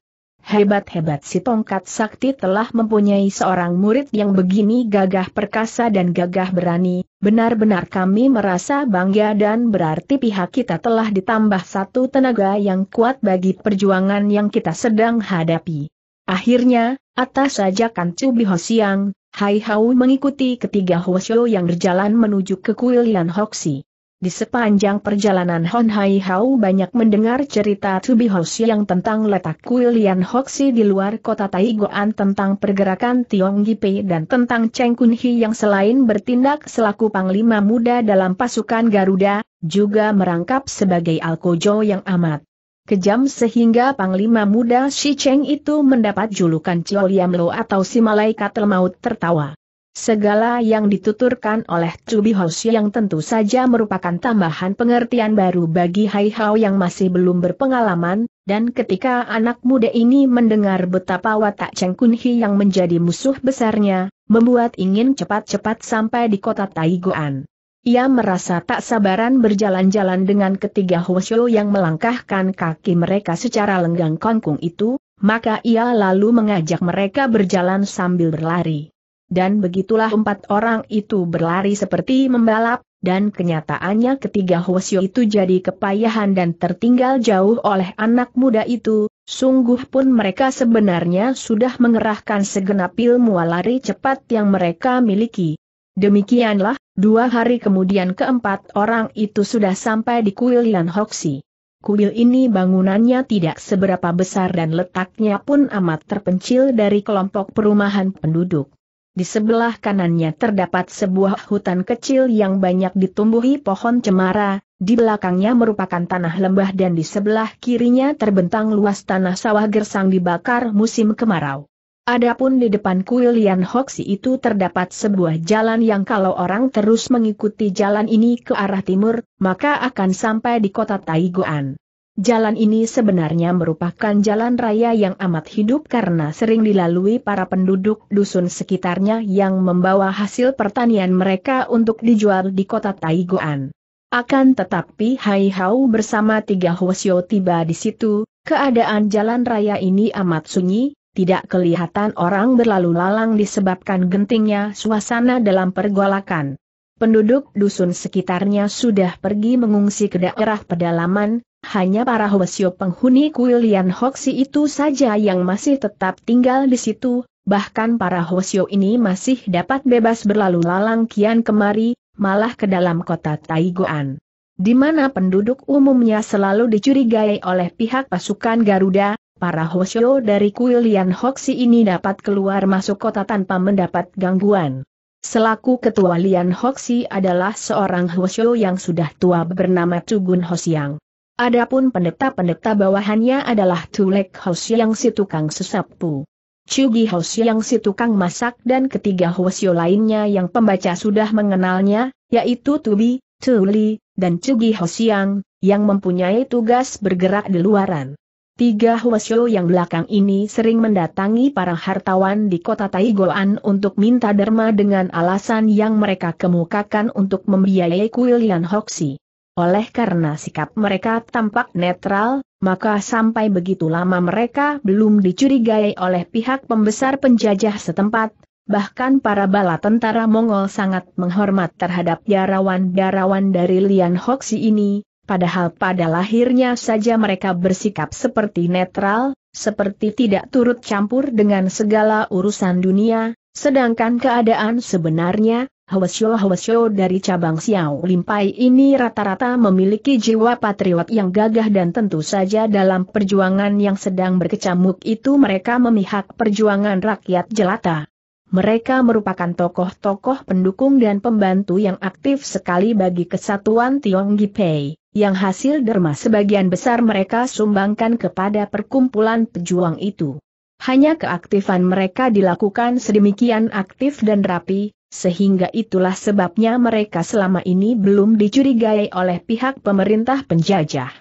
Hebat-hebat si tongkat sakti telah mempunyai seorang murid yang begini gagah perkasa dan gagah berani, benar-benar kami merasa bangga dan berarti pihak kita telah ditambah satu tenaga yang kuat bagi perjuangan yang kita sedang hadapi. Akhirnya, atas ajakan Cubi Hosiang, Hai Hau mengikuti ketiga Hoshio yang berjalan menuju ke kuil Yan Hoksi. Di sepanjang perjalanan Hon Hai Hao banyak mendengar cerita Tubi yang tentang letak kuil Lian Hoxi di luar kota Taigoan tentang pergerakan Tiong Gipe dan tentang Cheng Kun Hi yang selain bertindak selaku panglima muda dalam pasukan Garuda, juga merangkap sebagai Alkojo yang amat kejam sehingga panglima muda Shi Cheng itu mendapat julukan Chou Liam Lo atau si malaikat maut tertawa. Segala yang dituturkan oleh Cubi Hoshi yang tentu saja merupakan tambahan pengertian baru bagi Hai Hao yang masih belum berpengalaman, dan ketika anak muda ini mendengar betapa watak Cheng Kun Hi yang menjadi musuh besarnya, membuat ingin cepat-cepat sampai di kota Taiguan. Ia merasa tak sabaran berjalan-jalan dengan ketiga Hoshi yang melangkahkan kaki mereka secara lenggang kongkung itu, maka ia lalu mengajak mereka berjalan sambil berlari dan begitulah empat orang itu berlari seperti membalap, dan kenyataannya ketiga Hwasyo itu jadi kepayahan dan tertinggal jauh oleh anak muda itu, sungguh pun mereka sebenarnya sudah mengerahkan segenap ilmu lari cepat yang mereka miliki. Demikianlah, dua hari kemudian keempat orang itu sudah sampai di kuil Lan Hoksi. Kuil ini bangunannya tidak seberapa besar dan letaknya pun amat terpencil dari kelompok perumahan penduduk. Di sebelah kanannya terdapat sebuah hutan kecil yang banyak ditumbuhi pohon cemara, di belakangnya merupakan tanah lembah dan di sebelah kirinya terbentang luas tanah sawah gersang dibakar musim kemarau. Adapun di depan kuil Lian Hoxi itu terdapat sebuah jalan yang kalau orang terus mengikuti jalan ini ke arah timur, maka akan sampai di kota Taiguan. Jalan ini sebenarnya merupakan jalan raya yang amat hidup karena sering dilalui para penduduk dusun sekitarnya yang membawa hasil pertanian mereka untuk dijual di kota Taiguan. Akan tetapi Hai Hao bersama tiga Hwasyo tiba di situ, keadaan jalan raya ini amat sunyi, tidak kelihatan orang berlalu lalang disebabkan gentingnya suasana dalam pergolakan. Penduduk dusun sekitarnya sudah pergi mengungsi ke daerah pedalaman, hanya para Hwasyo penghuni kuil Lian Hoksi itu saja yang masih tetap tinggal di situ, bahkan para Hwasyo ini masih dapat bebas berlalu lalang kian kemari, malah ke dalam kota Taiguan. Di mana penduduk umumnya selalu dicurigai oleh pihak pasukan Garuda, para Hwasyo dari kuil Lian Hoksi ini dapat keluar masuk kota tanpa mendapat gangguan. Selaku ketua Lian Hoxi adalah seorang Hwasyo yang sudah tua bernama Tugun Hosiang. Adapun pendeta-pendeta bawahannya adalah Tulek Hosi yang si tukang sesapu. Cugi Hosi yang si tukang masak dan ketiga Hosi lainnya yang pembaca sudah mengenalnya, yaitu Tubi, Tuli, dan Cugi Hosiang, yang mempunyai tugas bergerak di luaran. Tiga Hwasyo yang belakang ini sering mendatangi para hartawan di kota Taigoan untuk minta derma dengan alasan yang mereka kemukakan untuk membiayai kuil Lian Hoksi. Oleh karena sikap mereka tampak netral, maka sampai begitu lama mereka belum dicurigai oleh pihak pembesar penjajah setempat, bahkan para bala tentara Mongol sangat menghormat terhadap biarawan-biarawan dari Lian Hoxi ini, padahal pada lahirnya saja mereka bersikap seperti netral, seperti tidak turut campur dengan segala urusan dunia, sedangkan keadaan sebenarnya, Hwasyo-hwasyo dari cabang Xiao Limpai ini rata-rata memiliki jiwa patriot yang gagah dan tentu saja dalam perjuangan yang sedang berkecamuk itu mereka memihak perjuangan rakyat jelata. Mereka merupakan tokoh-tokoh pendukung dan pembantu yang aktif sekali bagi kesatuan Gipei, yang hasil derma sebagian besar mereka sumbangkan kepada perkumpulan pejuang itu. Hanya keaktifan mereka dilakukan sedemikian aktif dan rapi, sehingga itulah sebabnya mereka selama ini belum dicurigai oleh pihak pemerintah penjajah.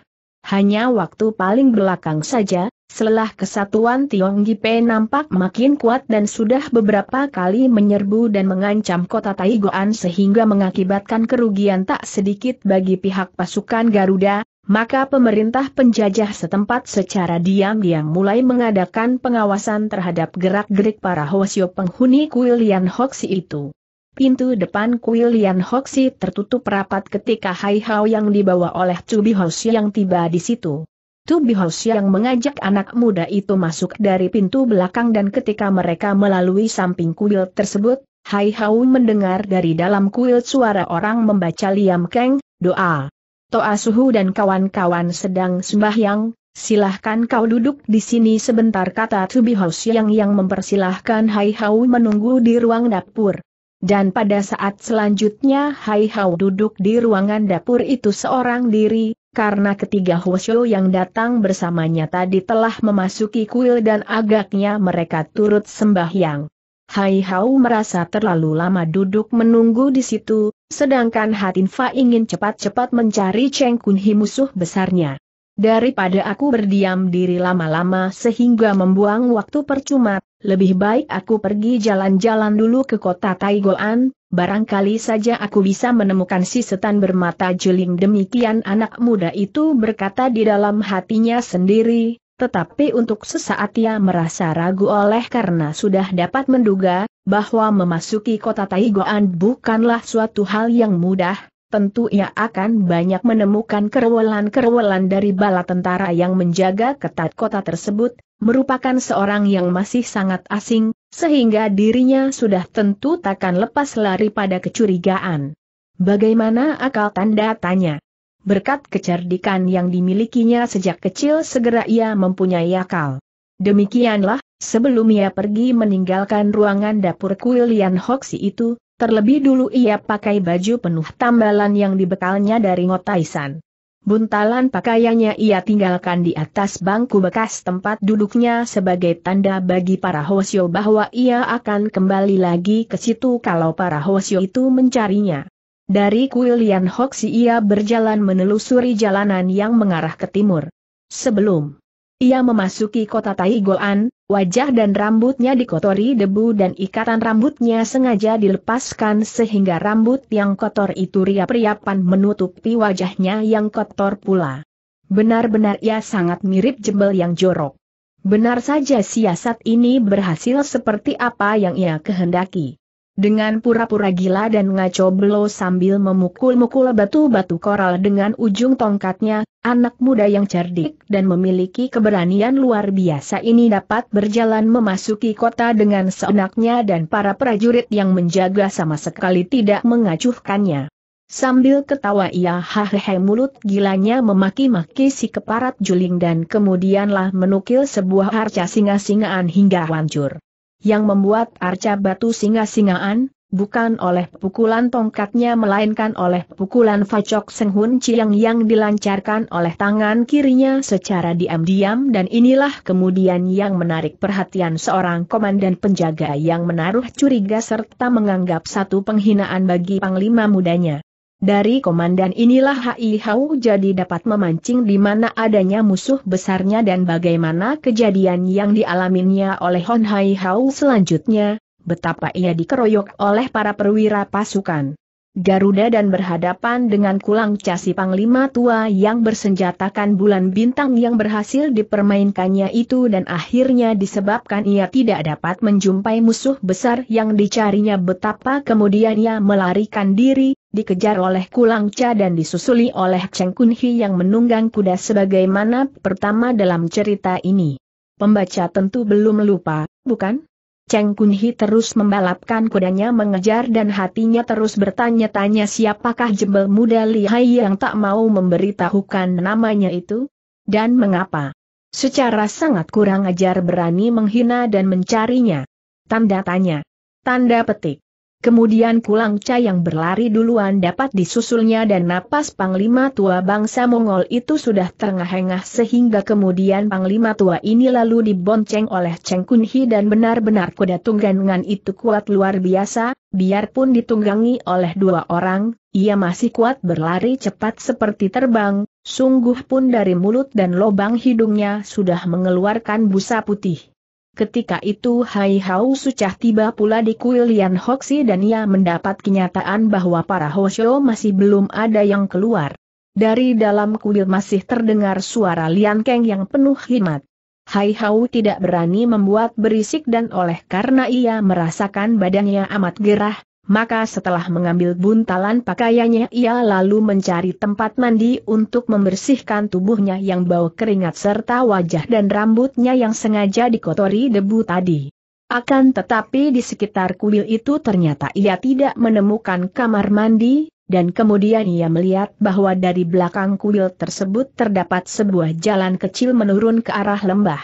Hanya waktu paling belakang saja, setelah kesatuan Gipe nampak makin kuat dan sudah beberapa kali menyerbu dan mengancam kota Taigoan sehingga mengakibatkan kerugian tak sedikit bagi pihak pasukan Garuda, maka pemerintah penjajah setempat secara diam-diam mulai mengadakan pengawasan terhadap gerak-gerik para Hosio penghuni kuil Lian Hoksi itu. Pintu depan kuil Lian Hoksi tertutup rapat ketika Hai Hao yang dibawa oleh Cubi Hoshi yang tiba di situ. Tu Bihos yang mengajak anak muda itu masuk dari pintu belakang dan ketika mereka melalui samping kuil tersebut, Hai Hau mendengar dari dalam kuil suara orang membaca Liam Keng, doa. Toa Suhu dan kawan-kawan sedang sembahyang, silahkan kau duduk di sini sebentar kata Tu Bihos yang yang mempersilahkan Hai Hau menunggu di ruang dapur. Dan pada saat selanjutnya Hai Hao duduk di ruangan dapur itu seorang diri, karena ketiga Hwasyo yang datang bersamanya tadi telah memasuki kuil dan agaknya mereka turut sembahyang. Hai Hao merasa terlalu lama duduk menunggu di situ, sedangkan Hatin Fa ingin cepat-cepat mencari Cheng Kun Hi musuh besarnya. Daripada aku berdiam diri lama-lama sehingga membuang waktu percuma, lebih baik aku pergi jalan-jalan dulu ke kota Taigoan, barangkali saja aku bisa menemukan si setan bermata jeling demikian anak muda itu berkata di dalam hatinya sendiri, tetapi untuk sesaat ia merasa ragu oleh karena sudah dapat menduga, bahwa memasuki kota Taigoan bukanlah suatu hal yang mudah, tentu ia akan banyak menemukan kerewelan-kerewelan dari bala tentara yang menjaga ketat kota tersebut, merupakan seorang yang masih sangat asing, sehingga dirinya sudah tentu takkan lepas lari pada kecurigaan. Bagaimana akal tanda tanya? Berkat kecerdikan yang dimilikinya sejak kecil segera ia mempunyai akal. Demikianlah, sebelum ia pergi meninggalkan ruangan dapur kuil Lian Hoxi itu, Terlebih dulu ia pakai baju penuh tambalan yang dibekalnya dari ngotaisan. Buntalan pakaiannya ia tinggalkan di atas bangku bekas tempat duduknya sebagai tanda bagi para Hosyo bahwa ia akan kembali lagi ke situ kalau para Hosyo itu mencarinya. Dari kuil Lian Hoksi ia berjalan menelusuri jalanan yang mengarah ke timur. Sebelum ia memasuki kota Taigoan, Wajah dan rambutnya dikotori debu dan ikatan rambutnya sengaja dilepaskan sehingga rambut yang kotor itu riap-riapan menutupi wajahnya yang kotor pula. Benar-benar ia sangat mirip jembel yang jorok. Benar saja siasat ini berhasil seperti apa yang ia kehendaki. Dengan pura-pura gila dan ngaco belo sambil memukul-mukul batu-batu koral dengan ujung tongkatnya, Anak muda yang cerdik dan memiliki keberanian luar biasa ini dapat berjalan memasuki kota dengan seenaknya dan para prajurit yang menjaga sama sekali tidak mengacuhkannya. Sambil ketawa ia hahehe mulut gilanya memaki-maki si keparat juling dan kemudianlah menukil sebuah arca singa-singaan hingga hancur. Yang membuat arca batu singa-singaan, bukan oleh pukulan tongkatnya melainkan oleh pukulan Facok senghun Hun yang dilancarkan oleh tangan kirinya secara diam-diam dan inilah kemudian yang menarik perhatian seorang komandan penjaga yang menaruh curiga serta menganggap satu penghinaan bagi panglima mudanya. Dari komandan inilah Hai Hau jadi dapat memancing di mana adanya musuh besarnya dan bagaimana kejadian yang dialaminya oleh Hon Hai Hau selanjutnya, betapa ia dikeroyok oleh para perwira pasukan. Garuda dan berhadapan dengan Kulang Casi Panglima Tua yang bersenjatakan bulan bintang yang berhasil dipermainkannya itu dan akhirnya disebabkan ia tidak dapat menjumpai musuh besar yang dicarinya betapa kemudian ia melarikan diri, dikejar oleh Kulang ca dan disusuli oleh Cheng Kun Hi yang menunggang kuda sebagaimana pertama dalam cerita ini. Pembaca tentu belum lupa, bukan? Cheng Kunhi terus membalapkan kudanya mengejar dan hatinya terus bertanya-tanya siapakah jembel muda lihai yang tak mau memberitahukan namanya itu? Dan mengapa? Secara sangat kurang ajar berani menghina dan mencarinya. Tanda tanya. Tanda petik. Kemudian Kulang Cha yang berlari duluan dapat disusulnya dan napas Panglima Tua bangsa Mongol itu sudah terengah-engah sehingga kemudian Panglima Tua ini lalu dibonceng oleh Cheng Kunhi dan benar-benar kuda tunggangan itu kuat luar biasa, biarpun ditunggangi oleh dua orang, ia masih kuat berlari cepat seperti terbang, sungguh pun dari mulut dan lobang hidungnya sudah mengeluarkan busa putih. Ketika itu Hai Hao Sucah tiba pula di kuil Lian Hoxi dan ia mendapat kenyataan bahwa para Hoshio masih belum ada yang keluar. Dari dalam kuil masih terdengar suara Lian Keng yang penuh hikmat. Hai Hao tidak berani membuat berisik dan oleh karena ia merasakan badannya amat gerah, maka setelah mengambil buntalan pakaiannya ia lalu mencari tempat mandi untuk membersihkan tubuhnya yang bau keringat serta wajah dan rambutnya yang sengaja dikotori debu tadi. Akan tetapi di sekitar kuil itu ternyata ia tidak menemukan kamar mandi, dan kemudian ia melihat bahwa dari belakang kuil tersebut terdapat sebuah jalan kecil menurun ke arah lembah.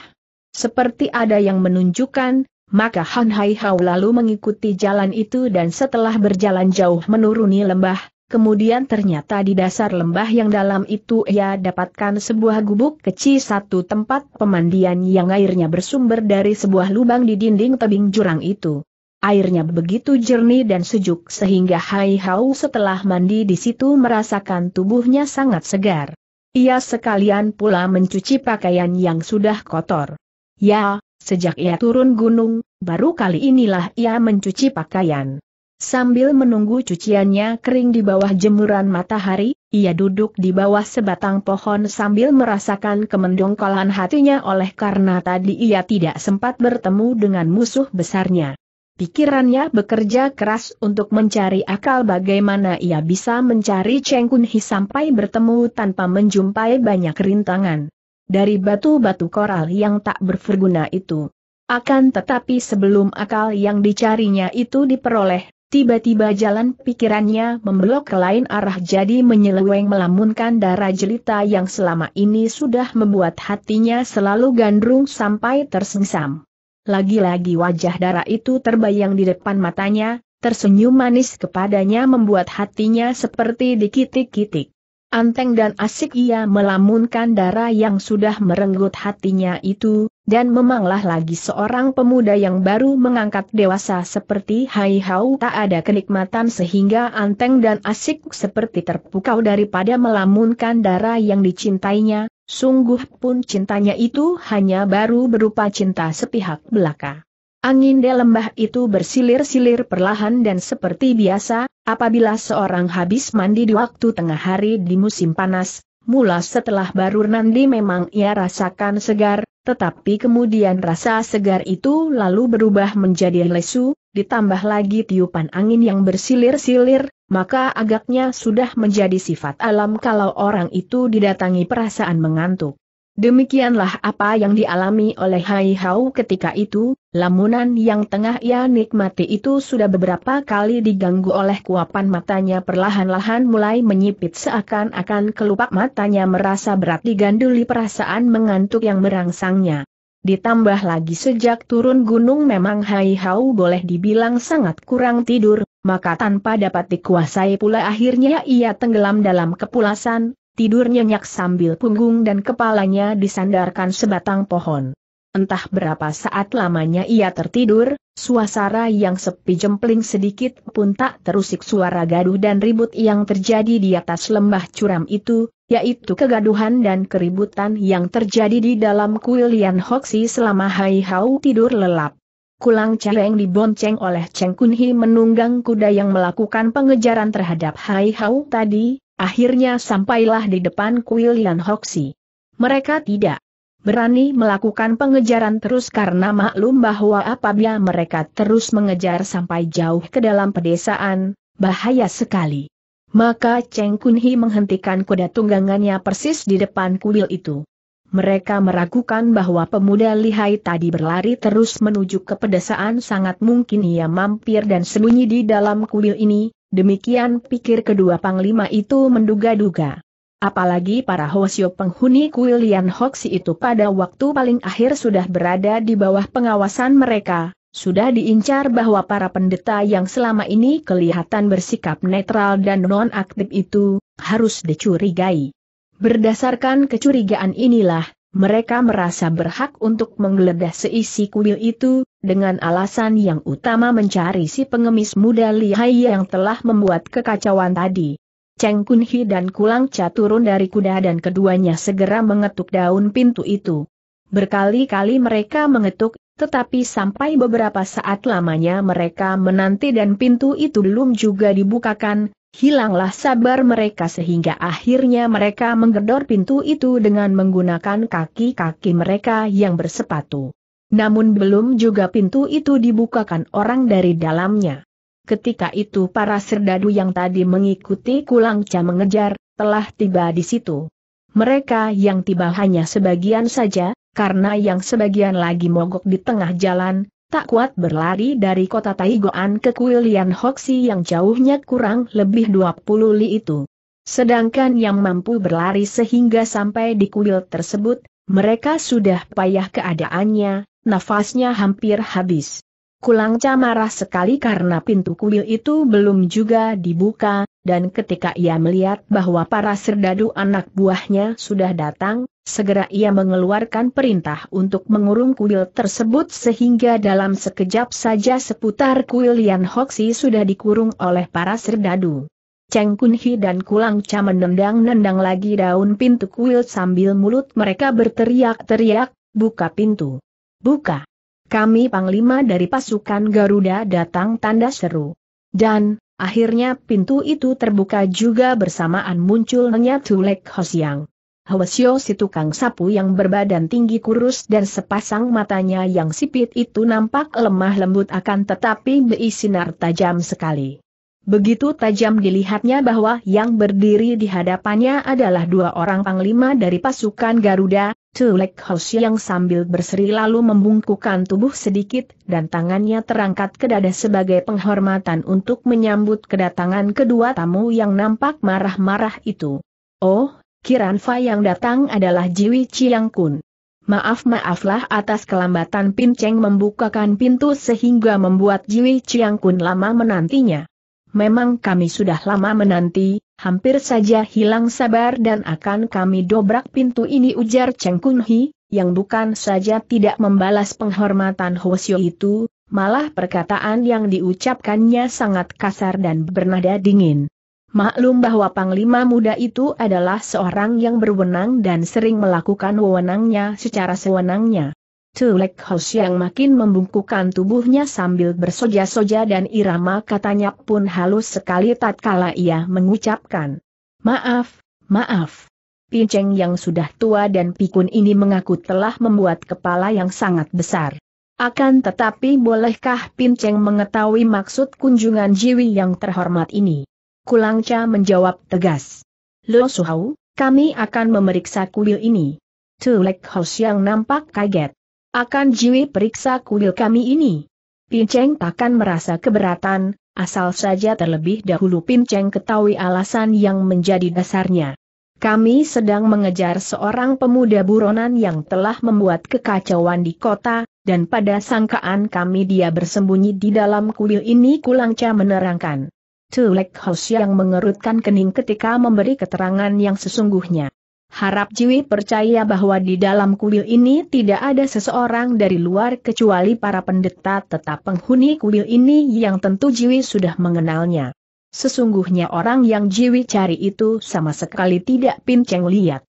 Seperti ada yang menunjukkan, maka Han Hai Hao lalu mengikuti jalan itu dan setelah berjalan jauh menuruni lembah, kemudian ternyata di dasar lembah yang dalam itu ia dapatkan sebuah gubuk kecil satu tempat pemandian yang airnya bersumber dari sebuah lubang di dinding tebing jurang itu. Airnya begitu jernih dan sejuk sehingga Hai Hao setelah mandi di situ merasakan tubuhnya sangat segar. Ia sekalian pula mencuci pakaian yang sudah kotor. Ya, Sejak ia turun gunung, baru kali inilah ia mencuci pakaian. Sambil menunggu cuciannya kering di bawah jemuran matahari, ia duduk di bawah sebatang pohon sambil merasakan kemendongkolan hatinya oleh karena tadi ia tidak sempat bertemu dengan musuh besarnya. Pikirannya bekerja keras untuk mencari akal bagaimana ia bisa mencari Cheng Kun Hi sampai bertemu tanpa menjumpai banyak rintangan dari batu-batu koral yang tak berguna itu. Akan tetapi sebelum akal yang dicarinya itu diperoleh, tiba-tiba jalan pikirannya membelok ke lain arah jadi menyeleweng melamunkan darah jelita yang selama ini sudah membuat hatinya selalu gandrung sampai tersengsam. Lagi-lagi wajah darah itu terbayang di depan matanya, tersenyum manis kepadanya membuat hatinya seperti dikitik-kitik. Anteng dan asik ia melamunkan darah yang sudah merenggut hatinya itu, dan memanglah lagi seorang pemuda yang baru mengangkat dewasa seperti Hai Hau tak ada kenikmatan sehingga Anteng dan asik seperti terpukau daripada melamunkan darah yang dicintainya, sungguh pun cintanya itu hanya baru berupa cinta sepihak belaka. Angin di lembah itu bersilir-silir perlahan dan seperti biasa, apabila seorang habis mandi di waktu tengah hari di musim panas, mula setelah baru Nandi memang ia rasakan segar, tetapi kemudian rasa segar itu lalu berubah menjadi lesu, ditambah lagi tiupan angin yang bersilir-silir, maka agaknya sudah menjadi sifat alam kalau orang itu didatangi perasaan mengantuk. Demikianlah apa yang dialami oleh Hai Hau ketika itu, lamunan yang tengah ia nikmati itu sudah beberapa kali diganggu oleh kuapan matanya perlahan-lahan mulai menyipit seakan-akan kelupak matanya merasa berat diganduli perasaan mengantuk yang merangsangnya. Ditambah lagi sejak turun gunung memang Hai Hau boleh dibilang sangat kurang tidur, maka tanpa dapat dikuasai pula akhirnya ia tenggelam dalam kepulasan, tidur nyenyak sambil punggung dan kepalanya disandarkan sebatang pohon. Entah berapa saat lamanya ia tertidur, suasana yang sepi jempling sedikit pun tak terusik suara gaduh dan ribut yang terjadi di atas lembah curam itu, yaitu kegaduhan dan keributan yang terjadi di dalam kuil Lian Hoksi selama Hai Hau tidur lelap. Kulang Cheng dibonceng oleh Cheng Kunhi menunggang kuda yang melakukan pengejaran terhadap Hai Hau tadi, Akhirnya sampailah di depan kuil Yan Hoksi. Mereka tidak berani melakukan pengejaran terus karena maklum bahwa apabila mereka terus mengejar sampai jauh ke dalam pedesaan, bahaya sekali. Maka Cheng Kunhi menghentikan kuda tunggangannya persis di depan kuil itu. Mereka meragukan bahwa pemuda lihai tadi berlari terus menuju ke pedesaan sangat mungkin ia mampir dan sembunyi di dalam kuil ini, Demikian pikir kedua panglima itu menduga-duga. Apalagi para hosyo penghuni kuil Lian Hoxi itu pada waktu paling akhir sudah berada di bawah pengawasan mereka, sudah diincar bahwa para pendeta yang selama ini kelihatan bersikap netral dan non-aktif itu, harus dicurigai. Berdasarkan kecurigaan inilah, mereka merasa berhak untuk menggeledah seisi kuil itu, dengan alasan yang utama mencari si pengemis muda lihai yang telah membuat kekacauan tadi. Cheng Kunhi dan Kulang Cha turun dari kuda dan keduanya segera mengetuk daun pintu itu. Berkali-kali mereka mengetuk, tetapi sampai beberapa saat lamanya mereka menanti dan pintu itu belum juga dibukakan, hilanglah sabar mereka sehingga akhirnya mereka menggedor pintu itu dengan menggunakan kaki-kaki mereka yang bersepatu. Namun belum juga pintu itu dibukakan orang dari dalamnya. Ketika itu para serdadu yang tadi mengikuti Kulangca mengejar, telah tiba di situ. Mereka yang tiba hanya sebagian saja, karena yang sebagian lagi mogok di tengah jalan, tak kuat berlari dari kota Taigoan ke Kuilian Hoksi yang jauhnya kurang lebih 20 li itu. Sedangkan yang mampu berlari sehingga sampai di kuil tersebut, mereka sudah payah keadaannya, nafasnya hampir habis. Kulangca marah sekali karena pintu kuil itu belum juga dibuka, dan ketika ia melihat bahwa para serdadu anak buahnya sudah datang, segera ia mengeluarkan perintah untuk mengurung kuil tersebut sehingga dalam sekejap saja seputar kuil Yan Hoksi sudah dikurung oleh para serdadu. Cheng Kunhi dan Kulangca menendang-nendang lagi daun pintu kuil sambil mulut mereka berteriak-teriak, buka pintu buka. Kami panglima dari pasukan Garuda datang tanda seru. Dan, akhirnya pintu itu terbuka juga bersamaan munculnya Tulek Hosiang. Hwasyo si tukang sapu yang berbadan tinggi kurus dan sepasang matanya yang sipit itu nampak lemah lembut akan tetapi narta tajam sekali. Begitu tajam dilihatnya bahwa yang berdiri di hadapannya adalah dua orang panglima dari pasukan Garuda, Tulek Hoshi yang sambil berseri lalu membungkukan tubuh sedikit dan tangannya terangkat ke dada sebagai penghormatan untuk menyambut kedatangan kedua tamu yang nampak marah-marah itu. Oh, Kiranfa yang datang adalah Jiwi Chiang Kun. Maaf-maaflah atas kelambatan Pinceng membukakan pintu sehingga membuat Jiwi Chiang Kun lama menantinya memang kami sudah lama menanti, hampir saja hilang sabar dan akan kami dobrak pintu ini ujar Cheng Kun Hi, yang bukan saja tidak membalas penghormatan Xiu itu, malah perkataan yang diucapkannya sangat kasar dan bernada dingin. Maklum bahwa Panglima Muda itu adalah seorang yang berwenang dan sering melakukan wewenangnya secara sewenangnya. Tulek Hos yang makin membungkukan tubuhnya sambil bersoja-soja dan irama katanya pun halus sekali tatkala ia mengucapkan. Maaf, maaf. Pinceng yang sudah tua dan pikun ini mengaku telah membuat kepala yang sangat besar. Akan tetapi bolehkah Pinceng mengetahui maksud kunjungan Jiwi yang terhormat ini? Kulangca menjawab tegas. Lo Suhau, kami akan memeriksa kuil ini. Tulek Hos yang nampak kaget. Akan jiwi periksa kuil kami ini. Pinceng takkan merasa keberatan, asal saja terlebih dahulu Pinceng ketahui alasan yang menjadi dasarnya. Kami sedang mengejar seorang pemuda buronan yang telah membuat kekacauan di kota, dan pada sangkaan kami dia bersembunyi di dalam kuil ini Kulangca menerangkan. Tulek Hos yang mengerutkan kening ketika memberi keterangan yang sesungguhnya. Harap Jiwi percaya bahwa di dalam kuil ini tidak ada seseorang dari luar kecuali para pendeta tetap penghuni kuil ini yang tentu Jiwi sudah mengenalnya. Sesungguhnya orang yang Jiwi cari itu sama sekali tidak pincang lihat.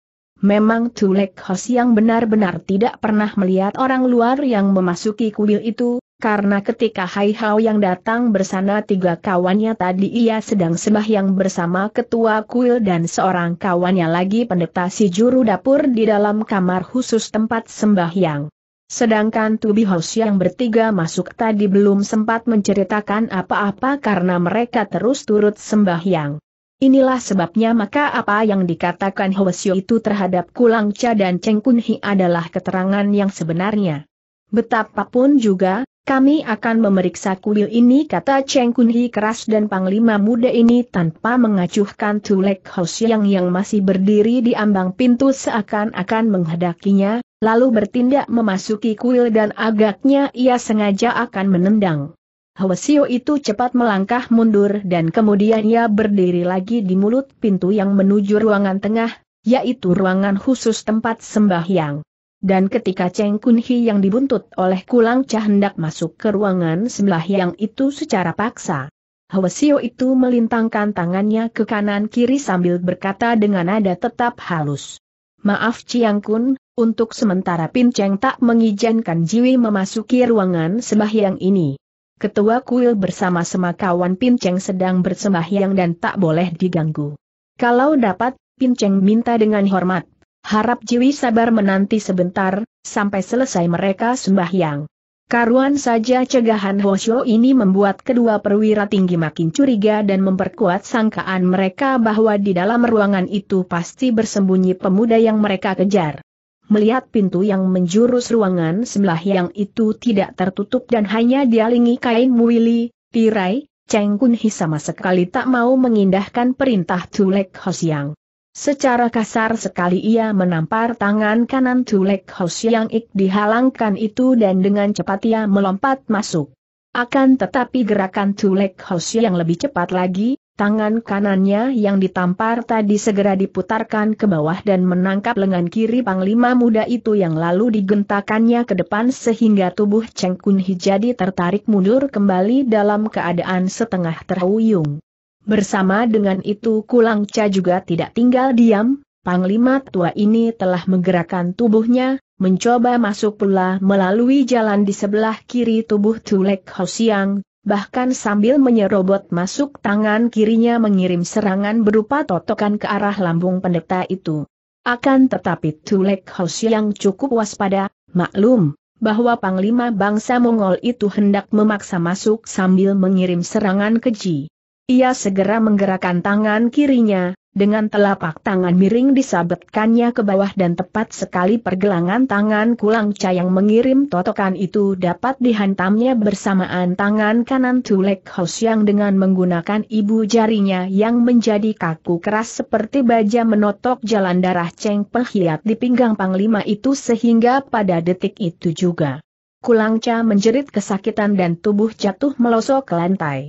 Memang Tulek Hos yang benar-benar tidak pernah melihat orang luar yang memasuki kuil itu, karena ketika Hai Hao yang datang bersama tiga kawannya tadi ia sedang sembah yang bersama ketua kuil dan seorang kawannya lagi pendeta si juru dapur di dalam kamar khusus tempat sembahyang. Sedangkan Tubi Hos yang bertiga masuk tadi belum sempat menceritakan apa-apa karena mereka terus turut sembahyang. Inilah sebabnya maka apa yang dikatakan Hwasyo itu terhadap Kulang Cha dan Cheng Kun Hi adalah keterangan yang sebenarnya. Betapapun juga, kami akan memeriksa kuil ini kata Cheng Kun Hi keras dan panglima muda ini tanpa mengacuhkan Tulek House yang yang masih berdiri di ambang pintu seakan-akan menghadakinya, lalu bertindak memasuki kuil dan agaknya ia sengaja akan menendang. Hwasio itu cepat melangkah mundur dan kemudian ia berdiri lagi di mulut pintu yang menuju ruangan tengah, yaitu ruangan khusus tempat sembahyang. Dan ketika Cheng Kun Hi yang dibuntut oleh Kulang Cah hendak masuk ke ruangan sembahyang itu secara paksa. Hwasio itu melintangkan tangannya ke kanan kiri sambil berkata dengan nada tetap halus. Maaf Chiang Kun, untuk sementara Pin Cheng tak mengizinkan Jiwi memasuki ruangan sembahyang ini. Ketua kuil bersama sama kawan Pinceng sedang bersembahyang dan tak boleh diganggu. Kalau dapat, Pinceng minta dengan hormat. Harap Jiwi sabar menanti sebentar, sampai selesai mereka sembahyang. Karuan saja cegahan Hoshio ini membuat kedua perwira tinggi makin curiga dan memperkuat sangkaan mereka bahwa di dalam ruangan itu pasti bersembunyi pemuda yang mereka kejar melihat pintu yang menjurus ruangan sebelah yang itu tidak tertutup dan hanya dialingi kain muili, tirai, Cheng Kunhi sama sekali tak mau mengindahkan perintah Tulek Hosiang. Secara kasar sekali ia menampar tangan kanan Tulek Hosiang Ik dihalangkan itu dan dengan cepat ia melompat masuk. Akan tetapi gerakan Tulek Hosiang lebih cepat lagi, Tangan kanannya yang ditampar tadi segera diputarkan ke bawah dan menangkap lengan kiri panglima muda itu yang lalu digentakannya ke depan sehingga tubuh Cheng Kun jadi tertarik mundur kembali dalam keadaan setengah terhuyung. Bersama dengan itu Kulang Cha juga tidak tinggal diam, panglima tua ini telah menggerakkan tubuhnya, mencoba masuk pula melalui jalan di sebelah kiri tubuh Tulek Hosiang, bahkan sambil menyerobot masuk tangan kirinya mengirim serangan berupa totokan ke arah lambung pendeta itu. Akan tetapi Tulek House yang cukup waspada, maklum, bahwa Panglima bangsa Mongol itu hendak memaksa masuk sambil mengirim serangan keji. Ia segera menggerakkan tangan kirinya, dengan telapak tangan miring disabetkannya ke bawah dan tepat sekali pergelangan tangan kulang yang mengirim totokan itu dapat dihantamnya bersamaan tangan kanan Tulek Hos yang dengan menggunakan ibu jarinya yang menjadi kaku keras seperti baja menotok jalan darah Cheng Pelhiat di pinggang Panglima itu sehingga pada detik itu juga. Kulangca menjerit kesakitan dan tubuh jatuh melosok ke lantai.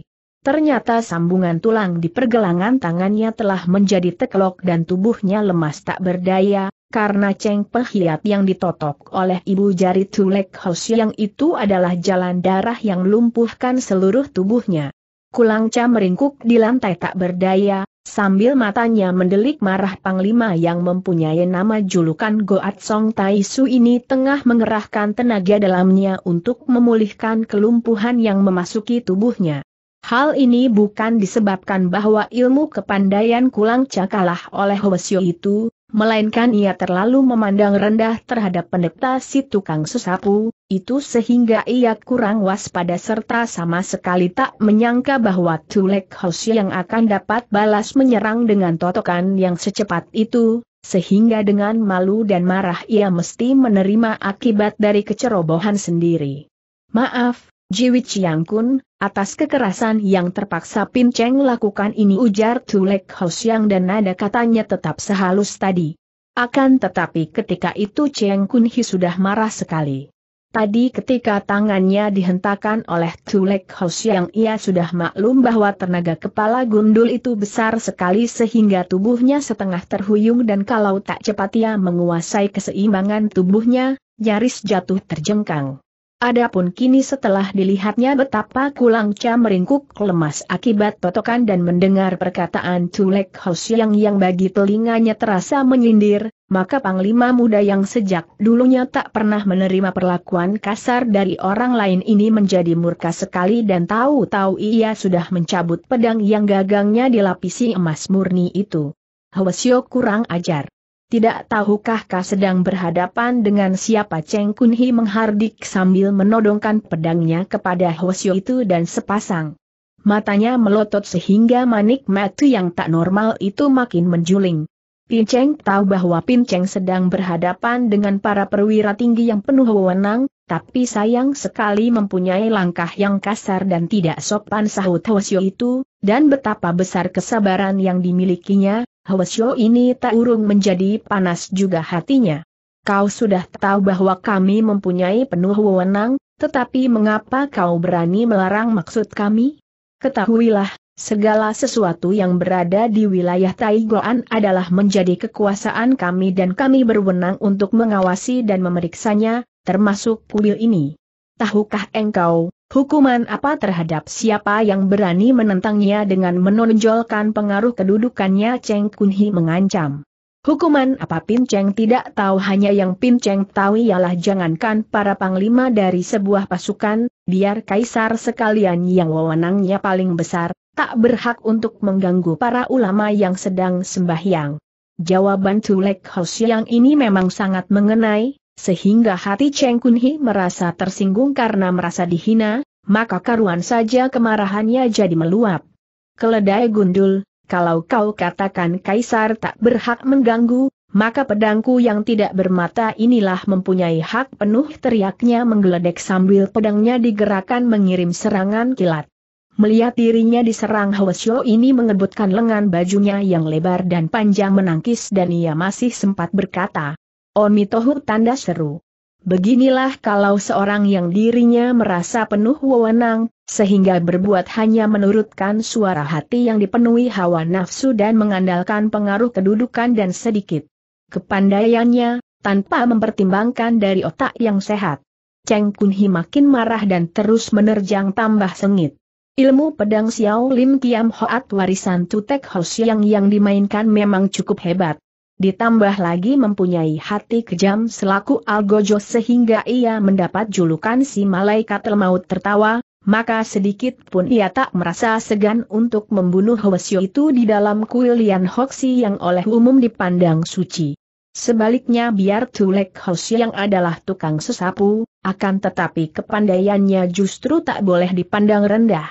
Ternyata sambungan tulang di pergelangan tangannya telah menjadi teklok dan tubuhnya lemas tak berdaya, karena ceng Pehiat yang ditotok oleh ibu jari Tulek Hos yang itu adalah jalan darah yang lumpuhkan seluruh tubuhnya. Kulangca meringkuk di lantai tak berdaya, sambil matanya mendelik marah Panglima yang mempunyai nama julukan Goat Song Tai Su ini tengah mengerahkan tenaga dalamnya untuk memulihkan kelumpuhan yang memasuki tubuhnya. Hal ini bukan disebabkan bahwa ilmu kepandaian Kulang Cakalah oleh Hwasyo itu, melainkan ia terlalu memandang rendah terhadap pendeta si tukang sesapu, itu sehingga ia kurang waspada serta sama sekali tak menyangka bahwa Tulek Hwasyo yang akan dapat balas menyerang dengan totokan yang secepat itu, sehingga dengan malu dan marah ia mesti menerima akibat dari kecerobohan sendiri. Maaf, Jiwi Chiang Kun, atas kekerasan yang terpaksa Pin Cheng lakukan ini ujar Tulek Hosyang dan nada katanya tetap sehalus tadi. Akan tetapi ketika itu Cheng Kun Hi sudah marah sekali. Tadi ketika tangannya dihentakan oleh Tulek Hosyang ia sudah maklum bahwa tenaga kepala gundul itu besar sekali sehingga tubuhnya setengah terhuyung dan kalau tak cepat ia menguasai keseimbangan tubuhnya, nyaris jatuh terjengkang. Adapun kini setelah dilihatnya betapa Kulang Cha meringkuk lemas akibat totokan dan mendengar perkataan Tulek Hos yang yang bagi telinganya terasa menyindir, maka Panglima muda yang sejak dulunya tak pernah menerima perlakuan kasar dari orang lain ini menjadi murka sekali dan tahu-tahu ia sudah mencabut pedang yang gagangnya dilapisi emas murni itu. Hwasyo kurang ajar. Tidak tahukah kau sedang berhadapan dengan siapa Cheng Kunhi menghardik sambil menodongkan pedangnya kepada Hoshio itu dan sepasang. Matanya melotot sehingga manik mata yang tak normal itu makin menjuling. Cheng tahu bahwa Pin Cheng sedang berhadapan dengan para perwira tinggi yang penuh wewenang, tapi sayang sekali mempunyai langkah yang kasar dan tidak sopan sahut Hoshio itu, dan betapa besar kesabaran yang dimilikinya, Hwasyo ini tak urung menjadi panas juga hatinya. Kau sudah tahu bahwa kami mempunyai penuh wewenang, tetapi mengapa kau berani melarang maksud kami? Ketahuilah, segala sesuatu yang berada di wilayah Taigoan adalah menjadi kekuasaan kami dan kami berwenang untuk mengawasi dan memeriksanya, termasuk kuil ini. Tahukah engkau, Hukuman apa terhadap siapa yang berani menentangnya dengan menonjolkan pengaruh kedudukannya Cheng Kunhi mengancam. Hukuman apa Pin Cheng tidak tahu hanya yang Pin Cheng tahu ialah jangankan para panglima dari sebuah pasukan, biar kaisar sekalian yang wewenangnya paling besar, tak berhak untuk mengganggu para ulama yang sedang sembahyang. Jawaban Tulek Hoshi yang ini memang sangat mengenai, sehingga hati Cheng Kunhi merasa tersinggung karena merasa dihina, maka karuan saja kemarahannya jadi meluap. Keledai gundul, kalau kau katakan kaisar tak berhak mengganggu, maka pedangku yang tidak bermata inilah mempunyai hak penuh teriaknya menggeledek sambil pedangnya digerakkan mengirim serangan kilat. Melihat dirinya diserang Hwasyo ini mengebutkan lengan bajunya yang lebar dan panjang menangkis dan ia masih sempat berkata, Omitohu tanda seru. Beginilah kalau seorang yang dirinya merasa penuh wewenang, sehingga berbuat hanya menurutkan suara hati yang dipenuhi hawa nafsu dan mengandalkan pengaruh kedudukan dan sedikit kepandaiannya, tanpa mempertimbangkan dari otak yang sehat. Cheng Kunhi makin marah dan terus menerjang tambah sengit. Ilmu pedang Xiao Lim Kiam Hoat warisan Tutek Hosiang yang dimainkan memang cukup hebat. Ditambah lagi mempunyai hati kejam selaku Algojo sehingga ia mendapat julukan si malaikat maut tertawa, maka sedikit pun ia tak merasa segan untuk membunuh Hwasyo itu di dalam kuil Lian Hoxi yang oleh umum dipandang suci. Sebaliknya biar Tulek Hwasyo yang adalah tukang sesapu, akan tetapi kepandaiannya justru tak boleh dipandang rendah.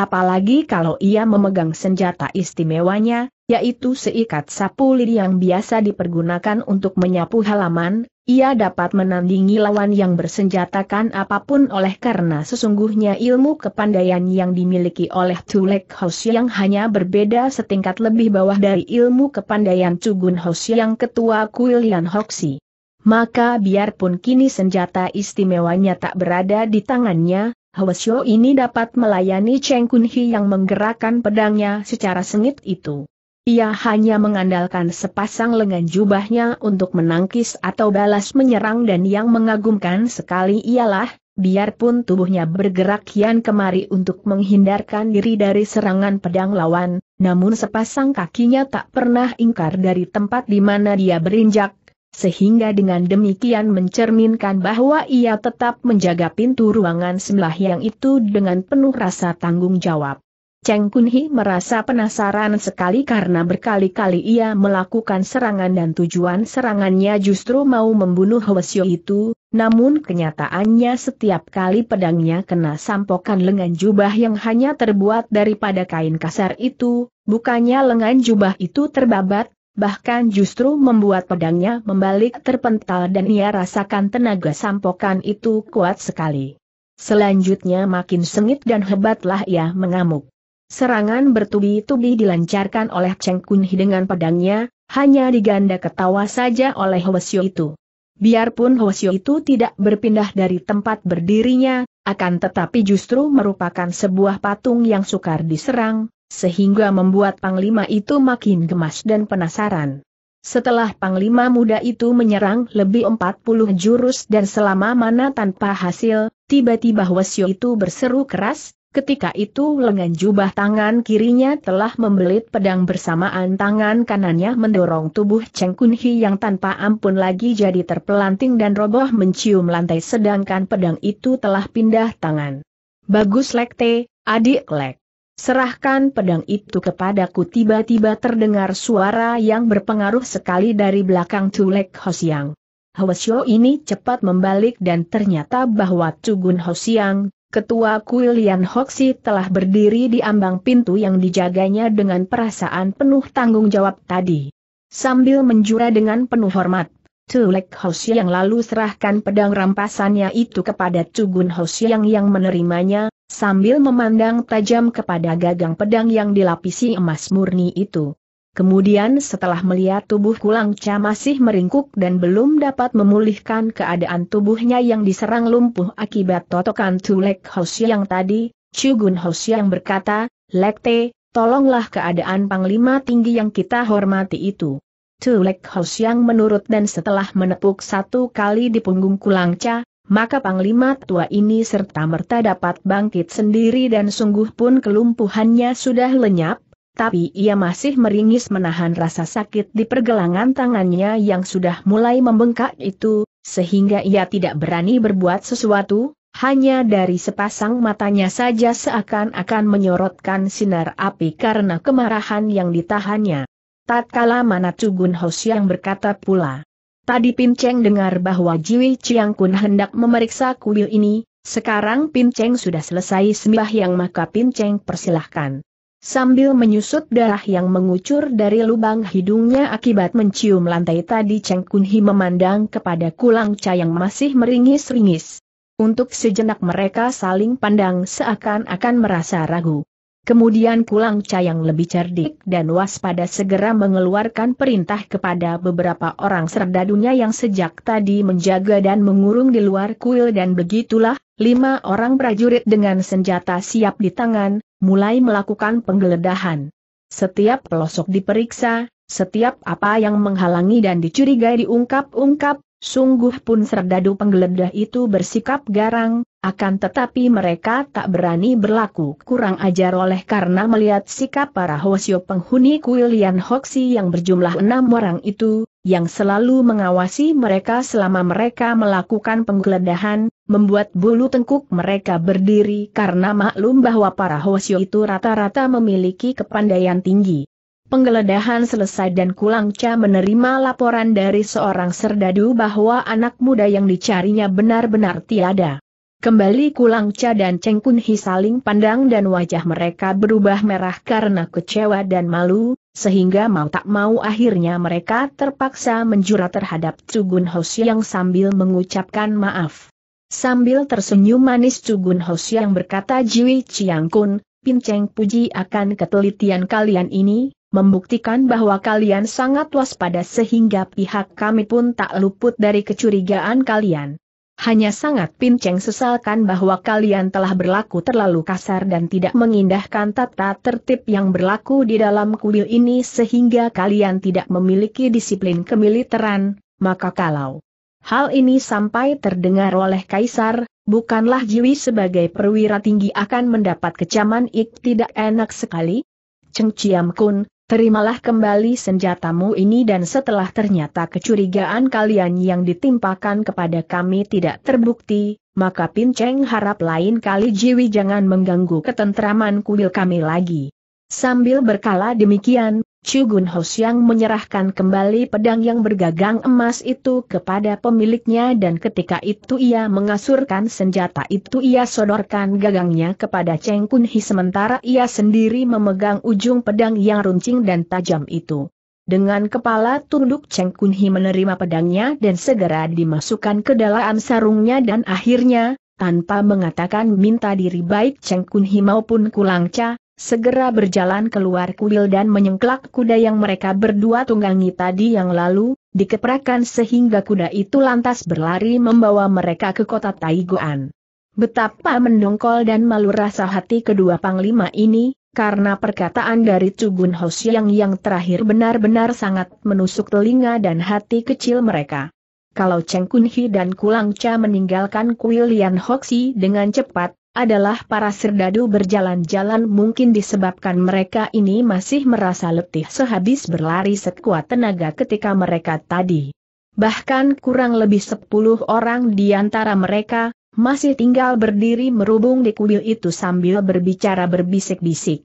Apalagi kalau ia memegang senjata istimewanya, yaitu seikat sapu lidi yang biasa dipergunakan untuk menyapu halaman, ia dapat menandingi lawan yang bersenjatakan apapun oleh karena sesungguhnya ilmu kepandaian yang dimiliki oleh Tulek Hoshi yang hanya berbeda setingkat lebih bawah dari ilmu kepandaian Cugun Hoshi yang ketua Yan Hoksi. Maka biarpun kini senjata istimewanya tak berada di tangannya, Hwasyo ini dapat melayani Cheng Kun Hi yang menggerakkan pedangnya secara sengit itu. Ia hanya mengandalkan sepasang lengan jubahnya untuk menangkis atau balas menyerang dan yang mengagumkan sekali ialah, biarpun tubuhnya bergerak kian kemari untuk menghindarkan diri dari serangan pedang lawan, namun sepasang kakinya tak pernah ingkar dari tempat di mana dia berinjak, sehingga dengan demikian mencerminkan bahwa ia tetap menjaga pintu ruangan sebelah yang itu dengan penuh rasa tanggung jawab. Cheng Kunhi merasa penasaran sekali karena berkali-kali ia melakukan serangan dan tujuan serangannya justru mau membunuh Hwasyo itu, namun kenyataannya setiap kali pedangnya kena sampokan lengan jubah yang hanya terbuat daripada kain kasar itu, bukannya lengan jubah itu terbabat, bahkan justru membuat pedangnya membalik terpental dan ia rasakan tenaga sampokan itu kuat sekali. Selanjutnya makin sengit dan hebatlah ia mengamuk. Serangan bertubi-tubi dilancarkan oleh Cheng Kunhi dengan pedangnya, hanya diganda ketawa saja oleh Hwasyo itu. Biarpun Hwasyo itu tidak berpindah dari tempat berdirinya, akan tetapi justru merupakan sebuah patung yang sukar diserang, sehingga membuat Panglima itu makin gemas dan penasaran. Setelah Panglima muda itu menyerang lebih 40 jurus dan selama mana tanpa hasil, tiba-tiba Hwasyo itu berseru keras, ketika itu lengan jubah tangan kirinya telah membelit pedang bersamaan tangan kanannya mendorong tubuh Cheng Kun Hi yang tanpa ampun lagi jadi terpelanting dan roboh mencium lantai sedangkan pedang itu telah pindah tangan. Bagus Lekte, adik Lek. Serahkan pedang itu kepadaku tiba-tiba terdengar suara yang berpengaruh sekali dari belakang Tulek Hosiang. Hwasyo ini cepat membalik dan ternyata bahwa Tugun Hosiang, Ketua kuil Kuilian Hoxi telah berdiri di ambang pintu yang dijaganya dengan perasaan penuh tanggung jawab tadi. Sambil menjura dengan penuh hormat, Tulek Hoxi yang lalu serahkan pedang rampasannya itu kepada Cugun Hoxi yang yang menerimanya, sambil memandang tajam kepada gagang pedang yang dilapisi emas murni itu. Kemudian setelah melihat tubuh Kulang Cha masih meringkuk dan belum dapat memulihkan keadaan tubuhnya yang diserang lumpuh akibat totokan Tulek Hoshi yang tadi, Chugun Hoshi yang berkata, Lekte, tolonglah keadaan Panglima Tinggi yang kita hormati itu. Tulek Hoshi yang menurut dan setelah menepuk satu kali di punggung Kulang Cha, maka Panglima tua ini serta merta dapat bangkit sendiri dan sungguh pun kelumpuhannya sudah lenyap, tapi ia masih meringis menahan rasa sakit di pergelangan tangannya yang sudah mulai membengkak itu, sehingga ia tidak berani berbuat sesuatu, hanya dari sepasang matanya saja seakan-akan menyorotkan sinar api karena kemarahan yang ditahannya. Tatkala mana Cugun Hos yang berkata pula, Tadi Pinceng dengar bahwa Jiwi Chiang Kun hendak memeriksa kuil ini, sekarang Pinceng sudah selesai sembah yang maka Pinceng persilahkan. Sambil menyusut darah yang mengucur dari lubang hidungnya akibat mencium lantai tadi Cheng Kunhi memandang kepada Kulang Cha yang masih meringis-ringis. Untuk sejenak mereka saling pandang seakan-akan merasa ragu. Kemudian Kulang yang lebih cerdik dan waspada segera mengeluarkan perintah kepada beberapa orang serdadunya yang sejak tadi menjaga dan mengurung di luar kuil dan begitulah, lima orang prajurit dengan senjata siap di tangan, mulai melakukan penggeledahan. Setiap pelosok diperiksa, setiap apa yang menghalangi dan dicurigai diungkap-ungkap, sungguh pun serdadu penggeledah itu bersikap garang, akan tetapi mereka tak berani berlaku kurang ajar oleh karena melihat sikap para Hosio penghuni Kuil Lian Hoksi yang berjumlah enam orang itu, yang selalu mengawasi mereka selama mereka melakukan penggeledahan, membuat bulu tengkuk mereka berdiri karena maklum bahwa para Hosio itu rata-rata memiliki kepandaian tinggi. Penggeledahan selesai dan Kulangca menerima laporan dari seorang serdadu bahwa anak muda yang dicarinya benar-benar tiada. Kembali Kulang Cha dan Cheng Kun Hi saling pandang dan wajah mereka berubah merah karena kecewa dan malu, sehingga mau tak mau akhirnya mereka terpaksa menjura terhadap Cugun Hoshi yang sambil mengucapkan maaf. Sambil tersenyum manis Cugun Hoshi yang berkata Jiwi Chiang Kun, Pin Cheng puji akan ketelitian kalian ini, membuktikan bahwa kalian sangat waspada sehingga pihak kami pun tak luput dari kecurigaan kalian. Hanya sangat pinceng sesalkan bahwa kalian telah berlaku terlalu kasar dan tidak mengindahkan tata tertib yang berlaku di dalam kuil ini sehingga kalian tidak memiliki disiplin kemiliteran, maka kalau hal ini sampai terdengar oleh Kaisar, bukanlah Jiwi sebagai perwira tinggi akan mendapat kecaman ik tidak enak sekali? Cheng Kun, terimalah kembali senjatamu ini dan setelah ternyata kecurigaan kalian yang ditimpakan kepada kami tidak terbukti, maka Pinceng harap lain kali Jiwi jangan mengganggu ketentraman kuil kami lagi. Sambil berkala demikian, Chugun Ho menyerahkan kembali pedang yang bergagang emas itu kepada pemiliknya dan ketika itu ia mengasurkan senjata itu ia sodorkan gagangnya kepada Cheng Kun Hi sementara ia sendiri memegang ujung pedang yang runcing dan tajam itu. Dengan kepala tunduk Cheng Kun Hi menerima pedangnya dan segera dimasukkan ke dalam sarungnya dan akhirnya, tanpa mengatakan minta diri baik Cheng Kun Hi maupun Kulang Cha, segera berjalan keluar kuil dan menyengklak kuda yang mereka berdua tunggangi tadi yang lalu, dikeprakan sehingga kuda itu lantas berlari membawa mereka ke kota Taigoan. Betapa mendongkol dan malu rasa hati kedua panglima ini, karena perkataan dari Cugun Hosyang yang terakhir benar-benar sangat menusuk telinga dan hati kecil mereka. Kalau Cheng Kunhi dan Kulang meninggalkan kuil Lian Hoxi dengan cepat, adalah para serdadu berjalan-jalan mungkin disebabkan mereka ini masih merasa letih sehabis berlari sekuat tenaga ketika mereka tadi. Bahkan kurang lebih sepuluh orang di antara mereka, masih tinggal berdiri merubung di kuil itu sambil berbicara berbisik-bisik.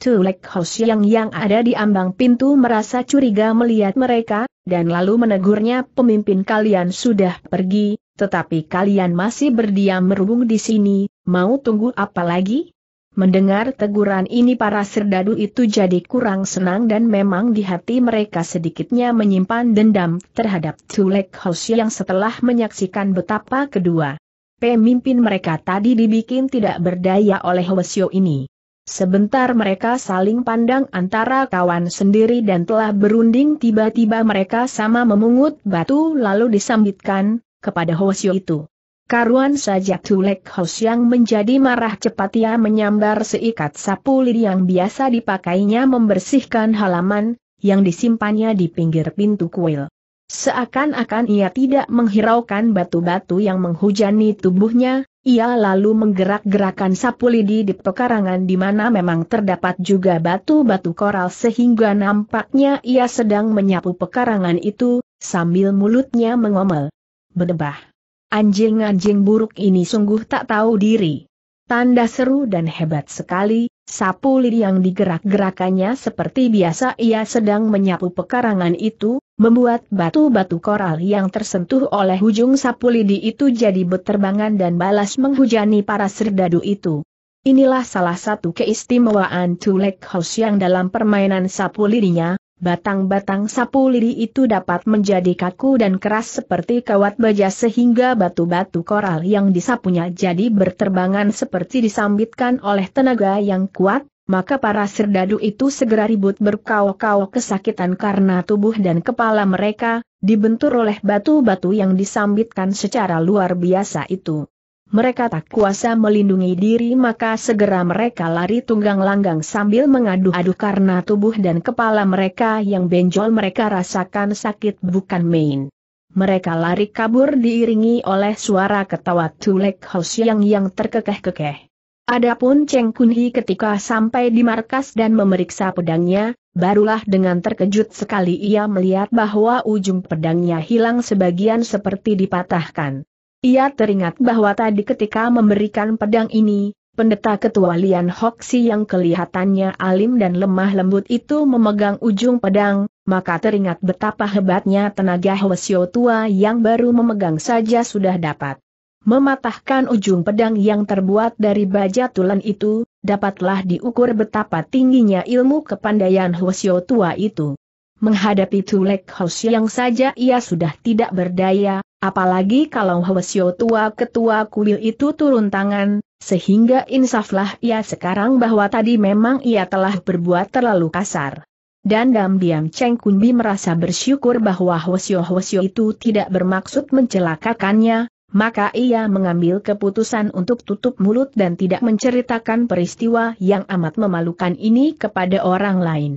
Tulek House yang yang ada di ambang pintu merasa curiga melihat mereka, dan lalu menegurnya pemimpin kalian sudah pergi, tetapi kalian masih berdiam merubung di sini, mau tunggu apa lagi? Mendengar teguran ini para serdadu itu jadi kurang senang dan memang di hati mereka sedikitnya menyimpan dendam terhadap Tulek House yang setelah menyaksikan betapa kedua pemimpin mereka tadi dibikin tidak berdaya oleh Wesio ini. Sebentar mereka saling pandang antara kawan sendiri dan telah berunding tiba-tiba mereka sama memungut batu lalu disambitkan kepada Wesio itu. Karuan saja Tulek Hos yang menjadi marah cepat ia menyambar seikat sapu lidi yang biasa dipakainya membersihkan halaman, yang disimpannya di pinggir pintu kuil. Seakan-akan ia tidak menghiraukan batu-batu yang menghujani tubuhnya, ia lalu menggerak-gerakan sapu lidi di pekarangan di mana memang terdapat juga batu-batu koral sehingga nampaknya ia sedang menyapu pekarangan itu, sambil mulutnya mengomel. Bedebah. Anjing-anjing buruk ini sungguh tak tahu diri. Tanda seru dan hebat sekali, sapu lidi yang digerak-gerakannya seperti biasa ia sedang menyapu pekarangan itu, membuat batu-batu koral yang tersentuh oleh ujung sapu lidi itu jadi beterbangan dan balas menghujani para serdadu itu. Inilah salah satu keistimewaan Tulek House yang dalam permainan sapu lidinya, Batang-batang sapu lidi itu dapat menjadi kaku dan keras seperti kawat baja sehingga batu-batu koral yang disapunya jadi berterbangan seperti disambitkan oleh tenaga yang kuat, maka para serdadu itu segera ribut berkau-kau kesakitan karena tubuh dan kepala mereka, dibentur oleh batu-batu yang disambitkan secara luar biasa itu. Mereka tak kuasa melindungi diri maka segera mereka lari tunggang langgang sambil mengadu-adu karena tubuh dan kepala mereka yang benjol mereka rasakan sakit bukan main. Mereka lari kabur diiringi oleh suara ketawa Tulek yang yang terkekeh-kekeh. Adapun Cheng Kunhi ketika sampai di markas dan memeriksa pedangnya, barulah dengan terkejut sekali ia melihat bahwa ujung pedangnya hilang sebagian seperti dipatahkan. Ia teringat bahwa tadi ketika memberikan pedang ini, pendeta ketua Lian Hoksi yang kelihatannya alim dan lemah lembut itu memegang ujung pedang, maka teringat betapa hebatnya tenaga Hwasyo tua yang baru memegang saja sudah dapat mematahkan ujung pedang yang terbuat dari baja tulen itu, dapatlah diukur betapa tingginya ilmu kepandaian Hwasyo tua itu. Menghadapi Tulek Hosio yang saja ia sudah tidak berdaya, apalagi kalau Hosio tua ketua kuil itu turun tangan, sehingga insaflah ia sekarang bahwa tadi memang ia telah berbuat terlalu kasar. Dan diam-diam Cheng Kunbi merasa bersyukur bahwa Hosio-Hosio itu tidak bermaksud mencelakakannya, maka ia mengambil keputusan untuk tutup mulut dan tidak menceritakan peristiwa yang amat memalukan ini kepada orang lain.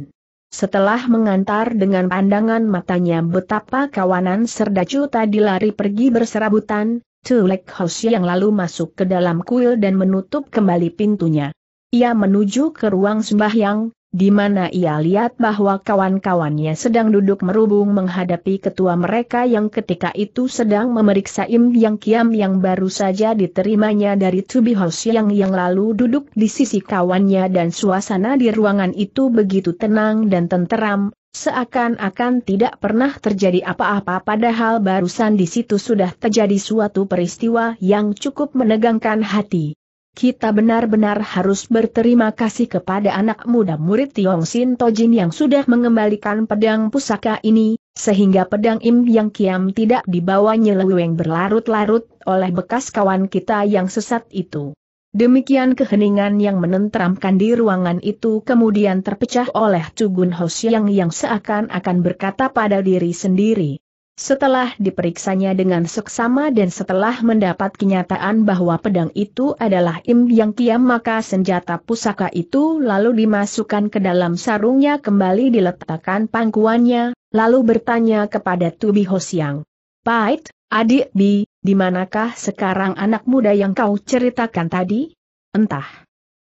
Setelah mengantar dengan pandangan matanya betapa kawanan Serdacu tadi lari pergi berserabutan, Tulek Hoshi yang lalu masuk ke dalam kuil dan menutup kembali pintunya. Ia menuju ke ruang sembahyang, di mana ia lihat bahwa kawan-kawannya sedang duduk merubung menghadapi ketua mereka yang ketika itu sedang memeriksa Im Yang Kiam yang baru saja diterimanya dari house yang yang lalu duduk di sisi kawannya dan suasana di ruangan itu begitu tenang dan tenteram, seakan-akan tidak pernah terjadi apa-apa padahal barusan di situ sudah terjadi suatu peristiwa yang cukup menegangkan hati. Kita benar-benar harus berterima kasih kepada anak muda murid Tiong Sin Tojin yang sudah mengembalikan pedang pusaka ini, sehingga pedang Im Yang Kiam tidak dibawa nyeleweng berlarut-larut oleh bekas kawan kita yang sesat itu. Demikian keheningan yang menenteramkan di ruangan itu kemudian terpecah oleh Cugun Hosiang yang seakan-akan berkata pada diri sendiri, setelah diperiksanya dengan seksama dan setelah mendapat kenyataan bahwa pedang itu adalah Im Yang Kiam maka senjata pusaka itu lalu dimasukkan ke dalam sarungnya kembali diletakkan pangkuannya, lalu bertanya kepada Tubi Hosiang. Pait, adik Bi, di manakah sekarang anak muda yang kau ceritakan tadi? Entah.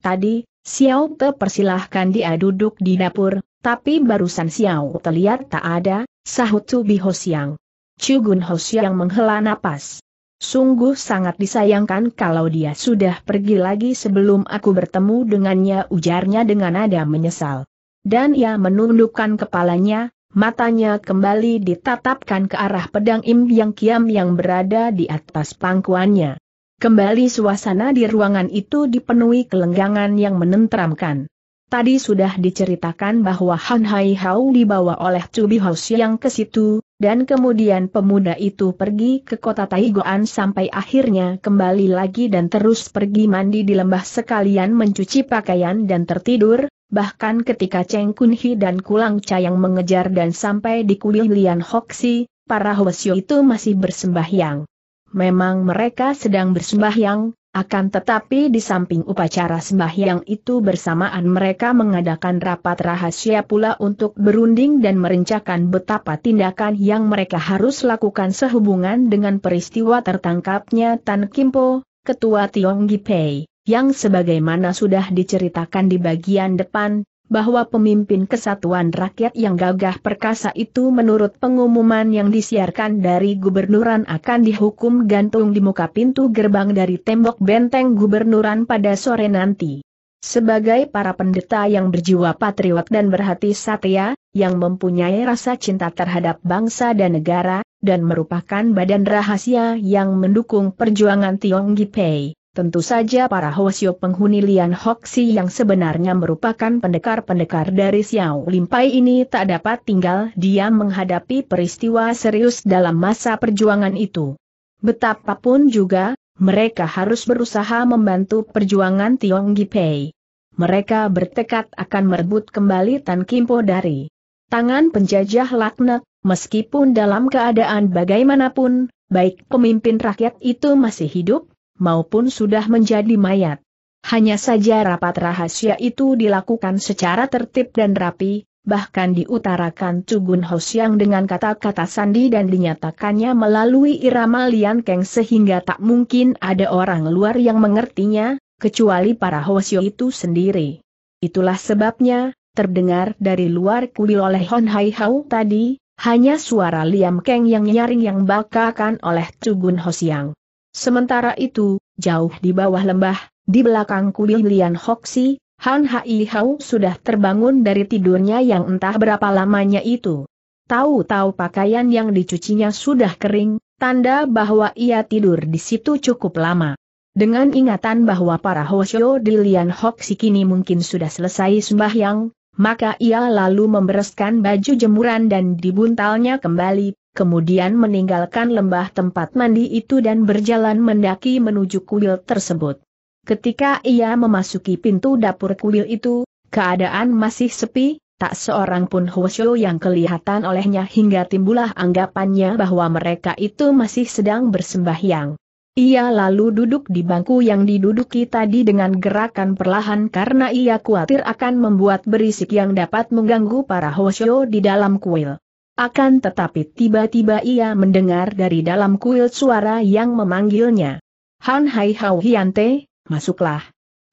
Tadi, Xiao Te persilahkan dia duduk di dapur, tapi barusan Xiao terlihat tak ada, sahut Tubi Ho Siang. Chugun Ho Siang menghela napas. Sungguh sangat disayangkan kalau dia sudah pergi lagi sebelum aku bertemu dengannya ujarnya dengan nada menyesal. Dan ia menundukkan kepalanya, matanya kembali ditatapkan ke arah pedang Im Yang Kiam yang berada di atas pangkuannya. Kembali suasana di ruangan itu dipenuhi kelenggangan yang menenteramkan. Tadi sudah diceritakan bahwa Han Hai Hao dibawa oleh Cubi Haus yang ke situ, dan kemudian pemuda itu pergi ke kota Taigoan sampai akhirnya kembali lagi dan terus pergi mandi di lembah sekalian mencuci pakaian dan tertidur, bahkan ketika Cheng Kun Hi dan Kulang yang mengejar dan sampai di kuil Lian Hoxi, para Hwasyo itu masih bersembahyang. Memang mereka sedang bersembahyang, akan tetapi di samping upacara sembahyang itu bersamaan mereka mengadakan rapat rahasia pula untuk berunding dan merencakan betapa tindakan yang mereka harus lakukan sehubungan dengan peristiwa tertangkapnya Tan Kimpo, Ketua Tiong Gipei, yang sebagaimana sudah diceritakan di bagian depan, bahwa pemimpin kesatuan rakyat yang gagah perkasa itu menurut pengumuman yang disiarkan dari gubernuran akan dihukum gantung di muka pintu gerbang dari tembok benteng gubernuran pada sore nanti. Sebagai para pendeta yang berjiwa patriot dan berhati satya, yang mempunyai rasa cinta terhadap bangsa dan negara, dan merupakan badan rahasia yang mendukung perjuangan Tiong Gipei. Tentu saja para Hosio penghuni Lian Hoxi yang sebenarnya merupakan pendekar-pendekar dari Xiao Limpai ini tak dapat tinggal diam menghadapi peristiwa serius dalam masa perjuangan itu. Betapapun juga, mereka harus berusaha membantu perjuangan Tiong Gipei. Mereka bertekad akan merebut kembali Tan Kimpo dari tangan penjajah laknat, meskipun dalam keadaan bagaimanapun, baik pemimpin rakyat itu masih hidup, maupun sudah menjadi mayat. Hanya saja rapat rahasia itu dilakukan secara tertib dan rapi, bahkan diutarakan Tugun Hosyang dengan kata-kata sandi dan dinyatakannya melalui irama Lian Keng sehingga tak mungkin ada orang luar yang mengertinya, kecuali para Hosyo itu sendiri. Itulah sebabnya, terdengar dari luar kuil oleh Hon Hai Hau tadi, hanya suara Liam Keng yang nyaring yang bakakan oleh Tugun Hosyang. Sementara itu, jauh di bawah lembah, di belakang kuil Lian Hoksi, Han Hai Hao sudah terbangun dari tidurnya yang entah berapa lamanya itu. Tahu-tahu pakaian yang dicucinya sudah kering, tanda bahwa ia tidur di situ cukup lama. Dengan ingatan bahwa para Hoshio di Lian Hoksi kini mungkin sudah selesai sembahyang, maka ia lalu membereskan baju jemuran dan dibuntalnya kembali, kemudian meninggalkan lembah tempat mandi itu dan berjalan mendaki menuju kuil tersebut. Ketika ia memasuki pintu dapur kuil itu, keadaan masih sepi, tak seorang pun Hwasyo yang kelihatan olehnya hingga timbullah anggapannya bahwa mereka itu masih sedang bersembahyang. Ia lalu duduk di bangku yang diduduki tadi dengan gerakan perlahan karena ia khawatir akan membuat berisik yang dapat mengganggu para hwasyo di dalam kuil. Akan tetapi tiba-tiba ia mendengar dari dalam kuil suara yang memanggilnya. Han Hai Hao Hiante, masuklah.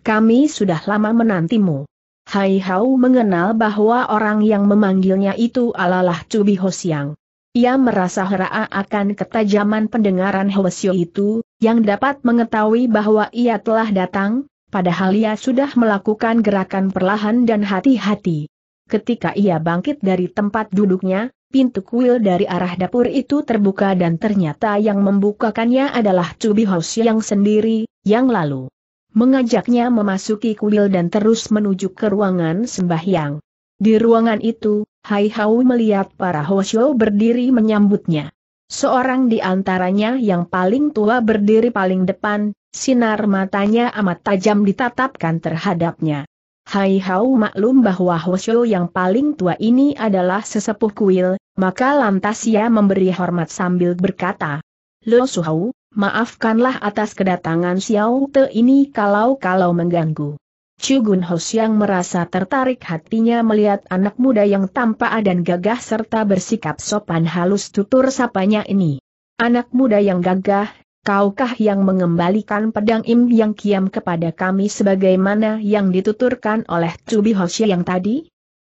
Kami sudah lama menantimu. Hai Hao mengenal bahwa orang yang memanggilnya itu alalah Cubi Hosiang. Ia merasa heraa akan ketajaman pendengaran Hwasyo itu, yang dapat mengetahui bahwa ia telah datang, padahal ia sudah melakukan gerakan perlahan dan hati-hati. Ketika ia bangkit dari tempat duduknya, Pintu kuil dari arah dapur itu terbuka dan ternyata yang membukakannya adalah Cubi House yang sendiri, yang lalu mengajaknya memasuki kuil dan terus menuju ke ruangan sembahyang. Di ruangan itu, Hai Hao melihat para Hoshio berdiri menyambutnya. Seorang di antaranya yang paling tua berdiri paling depan, sinar matanya amat tajam ditatapkan terhadapnya. Hai Hau maklum bahwa Hoshio yang paling tua ini adalah sesepuh kuil, maka lantas ia memberi hormat sambil berkata, Lo Suhau, maafkanlah atas kedatangan Xiao Te ini kalau-kalau mengganggu. Chugun Hos yang merasa tertarik hatinya melihat anak muda yang tampak dan gagah serta bersikap sopan halus tutur sapanya ini. Anak muda yang gagah, kaukah yang mengembalikan pedang Im Yang Kiam kepada kami sebagaimana yang dituturkan oleh Cubi Hoshi yang tadi?